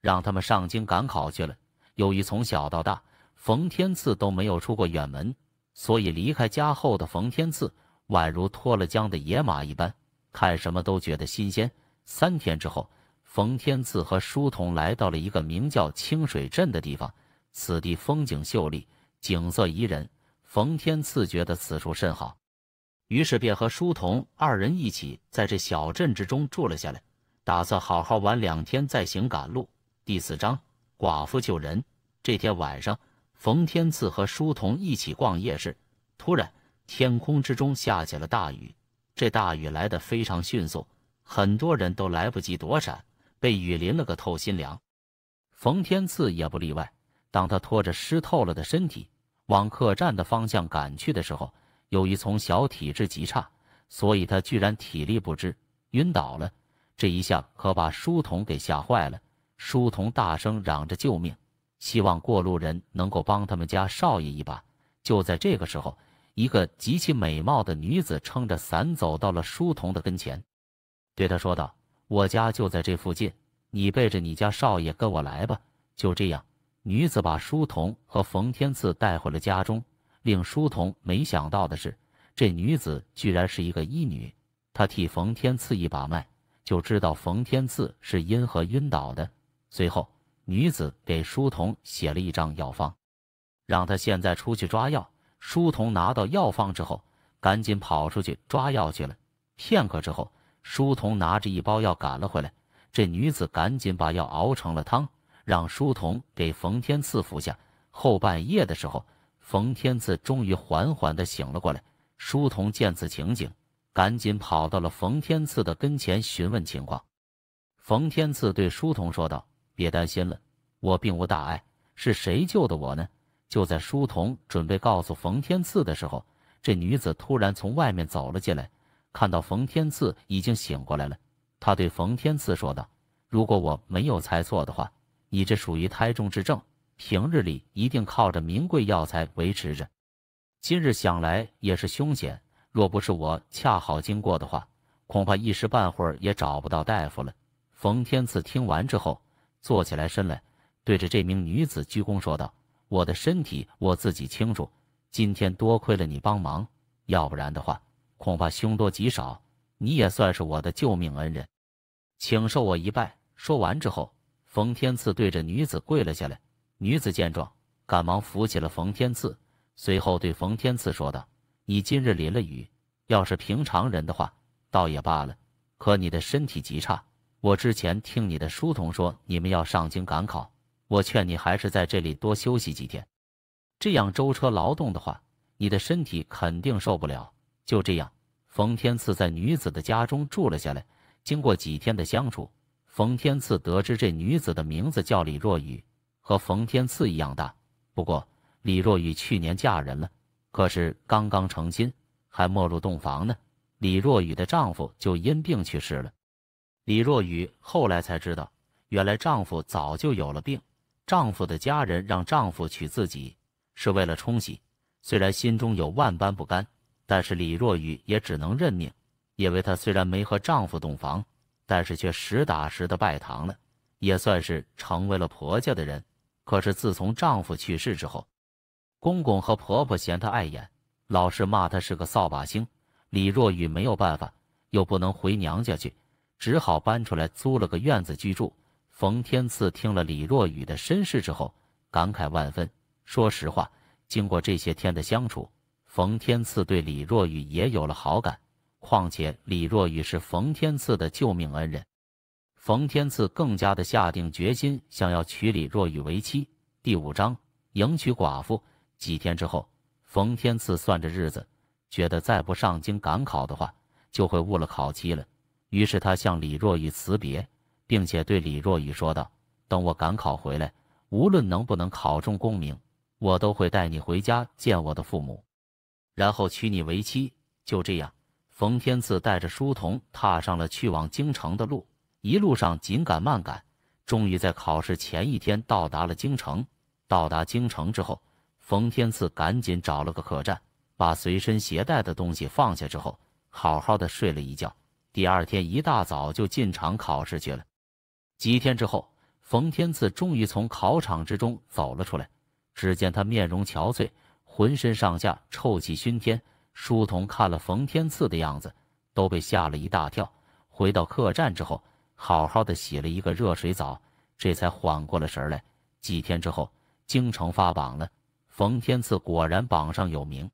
让他们上京赶考去了。由于从小到大，冯天赐都没有出过远门，所以离开家后的冯天赐宛如脱了缰的野马一般，看什么都觉得新鲜。三天之后，冯天赐和书童来到了一个名叫清水镇的地方，此地风景秀丽。景色宜人，冯天赐觉得此处甚好，于是便和书童二人一起在这小镇之中住了下来，打算好好玩两天再行赶路。第四章寡妇救人。这天晚上，冯天赐和书童一起逛夜市，突然天空之中下起了大雨，这大雨来得非常迅速，很多人都来不及躲闪，被雨淋了个透心凉。冯天赐也不例外，当他拖着湿透了的身体。往客栈的方向赶去的时候，由于从小体质极差，所以他居然体力不支，晕倒了。这一下可把书童给吓坏了，书童大声嚷着救命，希望过路人能够帮他们家少爷一把。就在这个时候，一个极其美貌的女子撑着伞走到了书童的跟前，对他说道：“我家就在这附近，你背着你家少爷跟我来吧。”就这样。女子把书童和冯天赐带回了家中。令书童没想到的是，这女子居然是一个医女。她替冯天赐一把脉，就知道冯天赐是因何晕倒的。随后，女子给书童写了一张药方，让他现在出去抓药。书童拿到药方之后，赶紧跑出去抓药去了。片刻之后，书童拿着一包药赶了回来。这女子赶紧把药熬成了汤。让书童给冯天赐服下。后半夜的时候，冯天赐终于缓缓地醒了过来。书童见此情景，赶紧跑到了冯天赐的跟前询问情况。冯天赐对书童说道：“别担心了，我并无大碍。是谁救的我呢？”就在书童准备告诉冯天赐的时候，这女子突然从外面走了进来，看到冯天赐已经醒过来了，她对冯天赐说道：“如果我没有猜错的话。”你这属于胎中之症，平日里一定靠着名贵药材维持着。今日想来也是凶险，若不是我恰好经过的话，恐怕一时半会儿也找不到大夫了。冯天赐听完之后，坐起来身来，对着这名女子鞠躬说道：“我的身体我自己清楚，今天多亏了你帮忙，要不然的话，恐怕凶多吉少。你也算是我的救命恩人，请受我一拜。”说完之后。冯天赐对着女子跪了下来，女子见状，赶忙扶起了冯天赐，随后对冯天赐说道：“你今日淋了雨，要是平常人的话，倒也罢了。可你的身体极差，我之前听你的书童说，你们要上京赶考，我劝你还是在这里多休息几天。这样舟车劳顿的话，你的身体肯定受不了。”就这样，冯天赐在女子的家中住了下来。经过几天的相处。冯天赐得知这女子的名字叫李若雨，和冯天赐一样大。不过李若雨去年嫁人了，可是刚刚成亲，还没入洞房呢。李若雨的丈夫就因病去世了。李若雨后来才知道，原来丈夫早就有了病。丈夫的家人让丈夫娶自己是为了冲喜，虽然心中有万般不甘，但是李若雨也只能认命，因为她虽然没和丈夫洞房。但是却实打实的拜堂了，也算是成为了婆家的人。可是自从丈夫去世之后，公公和婆婆嫌她碍眼，老是骂她是个扫把星。李若雨没有办法，又不能回娘家去，只好搬出来租了个院子居住。冯天赐听了李若雨的身世之后，感慨万分。说实话，经过这些天的相处，冯天赐对李若雨也有了好感。况且李若雨是冯天赐的救命恩人，冯天赐更加的下定决心，想要娶李若雨为妻。第五章迎娶寡妇。几天之后，冯天赐算着日子，觉得再不上京赶考的话，就会误了考期了。于是他向李若雨辞别，并且对李若雨说道：“等我赶考回来，无论能不能考中功名，我都会带你回家见我的父母，然后娶你为妻。”就这样。冯天赐带着书童踏上了去往京城的路，一路上紧赶慢赶，终于在考试前一天到达了京城。到达京城之后，冯天赐赶紧找了个客栈，把随身携带的东西放下之后，好好的睡了一觉。第二天一大早就进场考试去了。几天之后，冯天赐终于从考场之中走了出来，只见他面容憔悴，浑身上下臭气熏天。书童看了冯天赐的样子，都被吓了一大跳。回到客栈之后，好好的洗了一个热水澡，这才缓过了神来。几天之后，京城发榜了，冯天赐果然榜上有名。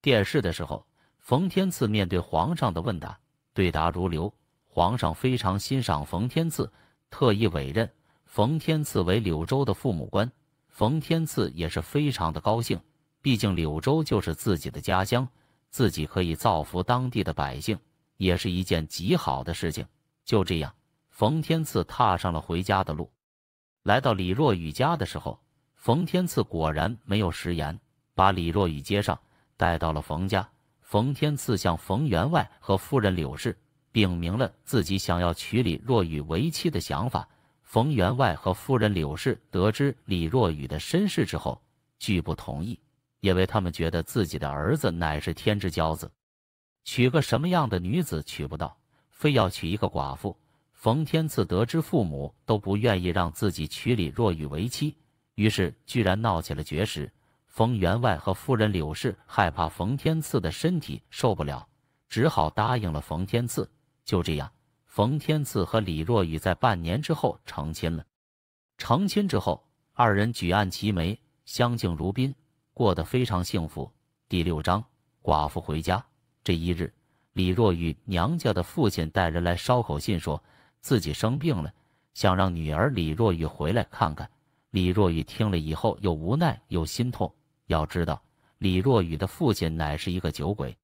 殿试的时候，冯天赐面对皇上的问答，对答如流。皇上非常欣赏冯天赐，特意委任冯天赐为柳州的父母官。冯天赐也是非常的高兴，毕竟柳州就是自己的家乡。自己可以造福当地的百姓，也是一件极好的事情。就这样，冯天赐踏上了回家的路。来到李若雨家的时候，冯天赐果然没有食言，把李若雨接上，带到了冯家。冯天赐向冯员外和夫人柳氏禀明了自己想要娶李若雨为妻的想法。冯员外和夫人柳氏得知李若雨的身世之后，拒不同意。因为他们觉得自己的儿子乃是天之骄子，娶个什么样的女子娶不到，非要娶一个寡妇。冯天赐得知父母都不愿意让自己娶李若雨为妻，于是居然闹起了绝食。冯员外和夫人柳氏害怕冯天赐的身体受不了，只好答应了冯天赐。就这样，冯天赐和李若雨在半年之后成亲了。成亲之后，二人举案齐眉，相敬如宾。过得非常幸福。第六章，寡妇回家。这一日，李若雨娘家的父亲带人来捎口信，说自己生病了，想让女儿李若雨回来看看。李若雨听了以后，又无奈又心痛。要知道，李若雨的父亲乃是一个酒鬼，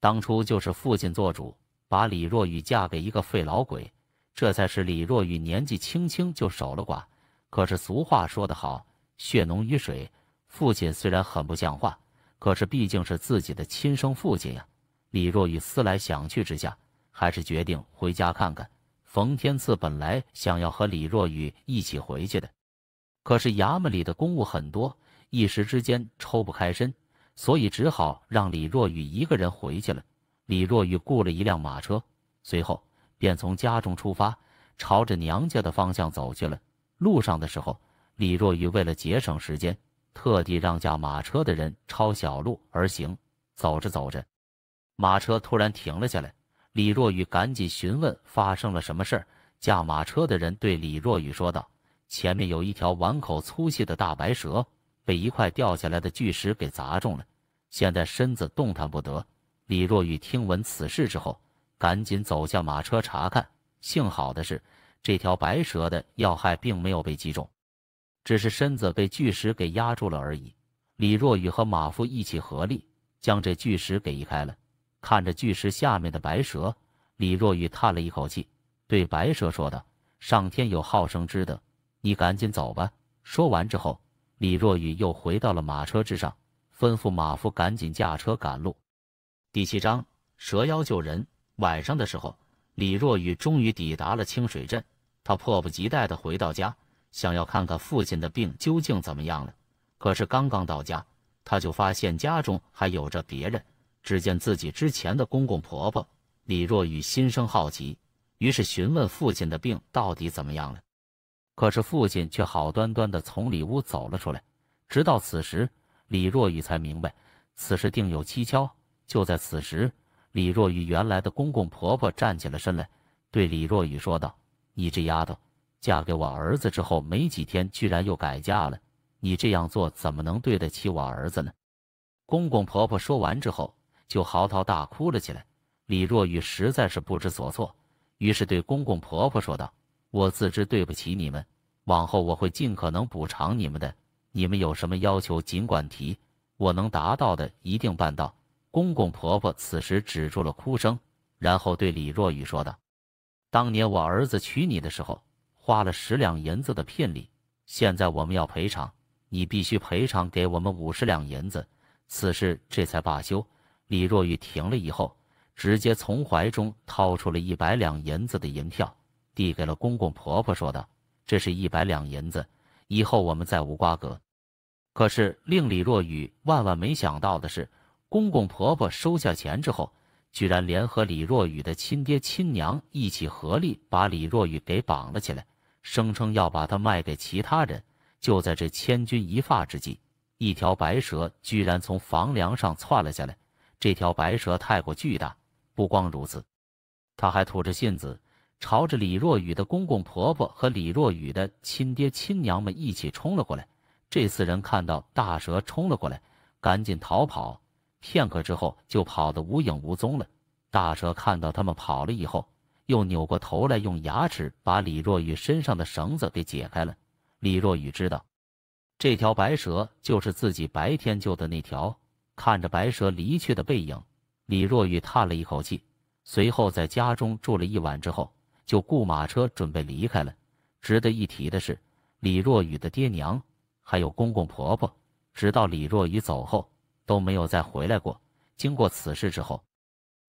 当初就是父亲做主，把李若雨嫁给一个废老鬼，这才是李若雨年纪轻轻就守了寡。可是俗话说得好，血浓于水。父亲虽然很不像话，可是毕竟是自己的亲生父亲呀。李若雨思来想去之下，还是决定回家看看。冯天赐本来想要和李若雨一起回去的，可是衙门里的公务很多，一时之间抽不开身，所以只好让李若雨一个人回去了。李若雨雇了一辆马车，随后便从家中出发，朝着娘家的方向走去了。路上的时候，李若雨为了节省时间。特地让驾马车的人抄小路而行。走着走着，马车突然停了下来。李若雨赶紧询问发生了什么事儿。驾马车的人对李若雨说道：“前面有一条碗口粗细的大白蛇，被一块掉下来的巨石给砸中了，现在身子动弹不得。”李若雨听闻此事之后，赶紧走下马车查看。幸好的是，这条白蛇的要害并没有被击中。只是身子被巨石给压住了而已。李若雨和马夫一起合力将这巨石给移开了。看着巨石下面的白蛇，李若雨叹了一口气，对白蛇说道：“上天有好生之德，你赶紧走吧。”说完之后，李若雨又回到了马车之上，吩咐马夫赶紧驾车赶路。第七章蛇妖救人。晚上的时候，李若雨终于抵达了清水镇，他迫不及待地回到家。想要看看父亲的病究竟怎么样了，可是刚刚到家，他就发现家中还有着别人。只见自己之前的公公婆婆，李若雨心生好奇，于是询问父亲的病到底怎么样了。可是父亲却好端端的从里屋走了出来。直到此时，李若雨才明白此事定有蹊跷。就在此时，李若雨原来的公公婆婆站起了身来，对李若雨说道：“你这丫头。”嫁给我儿子之后没几天，居然又改嫁了。你这样做怎么能对得起我儿子呢？公公婆婆说完之后就嚎啕大哭了起来。李若雨实在是不知所措，于是对公公婆婆说道：“我自知对不起你们，往后我会尽可能补偿你们的。你们有什么要求，尽管提，我能达到的一定办到。”公公婆婆此时止住了哭声，然后对李若雨说道：“当年我儿子娶你的时候。”花了十两银子的聘礼，现在我们要赔偿，你必须赔偿给我们五十两银子，此事这才罢休。李若雨停了以后，直接从怀中掏出了一百两银子的银票，递给了公公婆婆，说道：“这是一百两银子，以后我们再无瓜葛。”可是令李若雨万万没想到的是，公公婆婆收下钱之后，居然联合李若雨的亲爹亲娘一起合力把李若雨给绑了起来。声称要把它卖给其他人。就在这千钧一发之际，一条白蛇居然从房梁上窜了下来。这条白蛇太过巨大，不光如此，它还吐着信子，朝着李若雨的公公婆婆和李若雨的亲爹亲娘们一起冲了过来。这四人看到大蛇冲了过来，赶紧逃跑，片刻之后就跑得无影无踪了。大蛇看到他们跑了以后，又扭过头来，用牙齿把李若雨身上的绳子给解开了。李若雨知道，这条白蛇就是自己白天救的那条。看着白蛇离去的背影，李若雨叹了一口气。随后，在家中住了一晚之后，就雇马车准备离开了。值得一提的是，李若雨的爹娘还有公公婆婆，直到李若雨走后都没有再回来过。经过此事之后，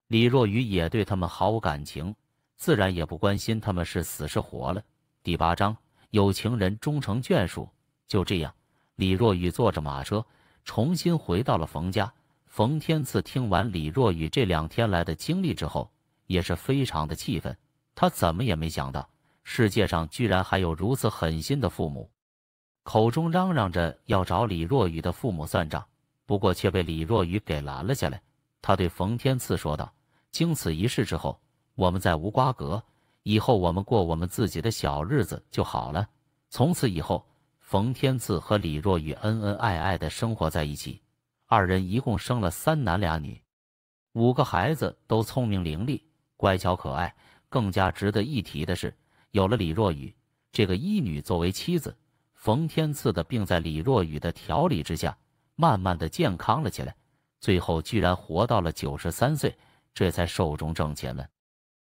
李若雨也对他们毫无感情。自然也不关心他们是死是活了。第八章，有情人终成眷属。就这样，李若雨坐着马车重新回到了冯家。冯天赐听完李若雨这两天来的经历之后，也是非常的气愤。他怎么也没想到，世界上居然还有如此狠心的父母，口中嚷嚷着要找李若雨的父母算账，不过却被李若雨给拦了下来。他对冯天赐说道：“经此一事之后。”我们再无瓜葛，以后我们过我们自己的小日子就好了。从此以后，冯天赐和李若雨恩恩爱爱的生活在一起，二人一共生了三男两女，五个孩子都聪明伶俐、乖巧可爱。更加值得一提的是，有了李若雨这个一女作为妻子，冯天赐的病在李若雨的调理之下，慢慢的健康了起来，最后居然活到了九十三岁，这才寿终正寝了。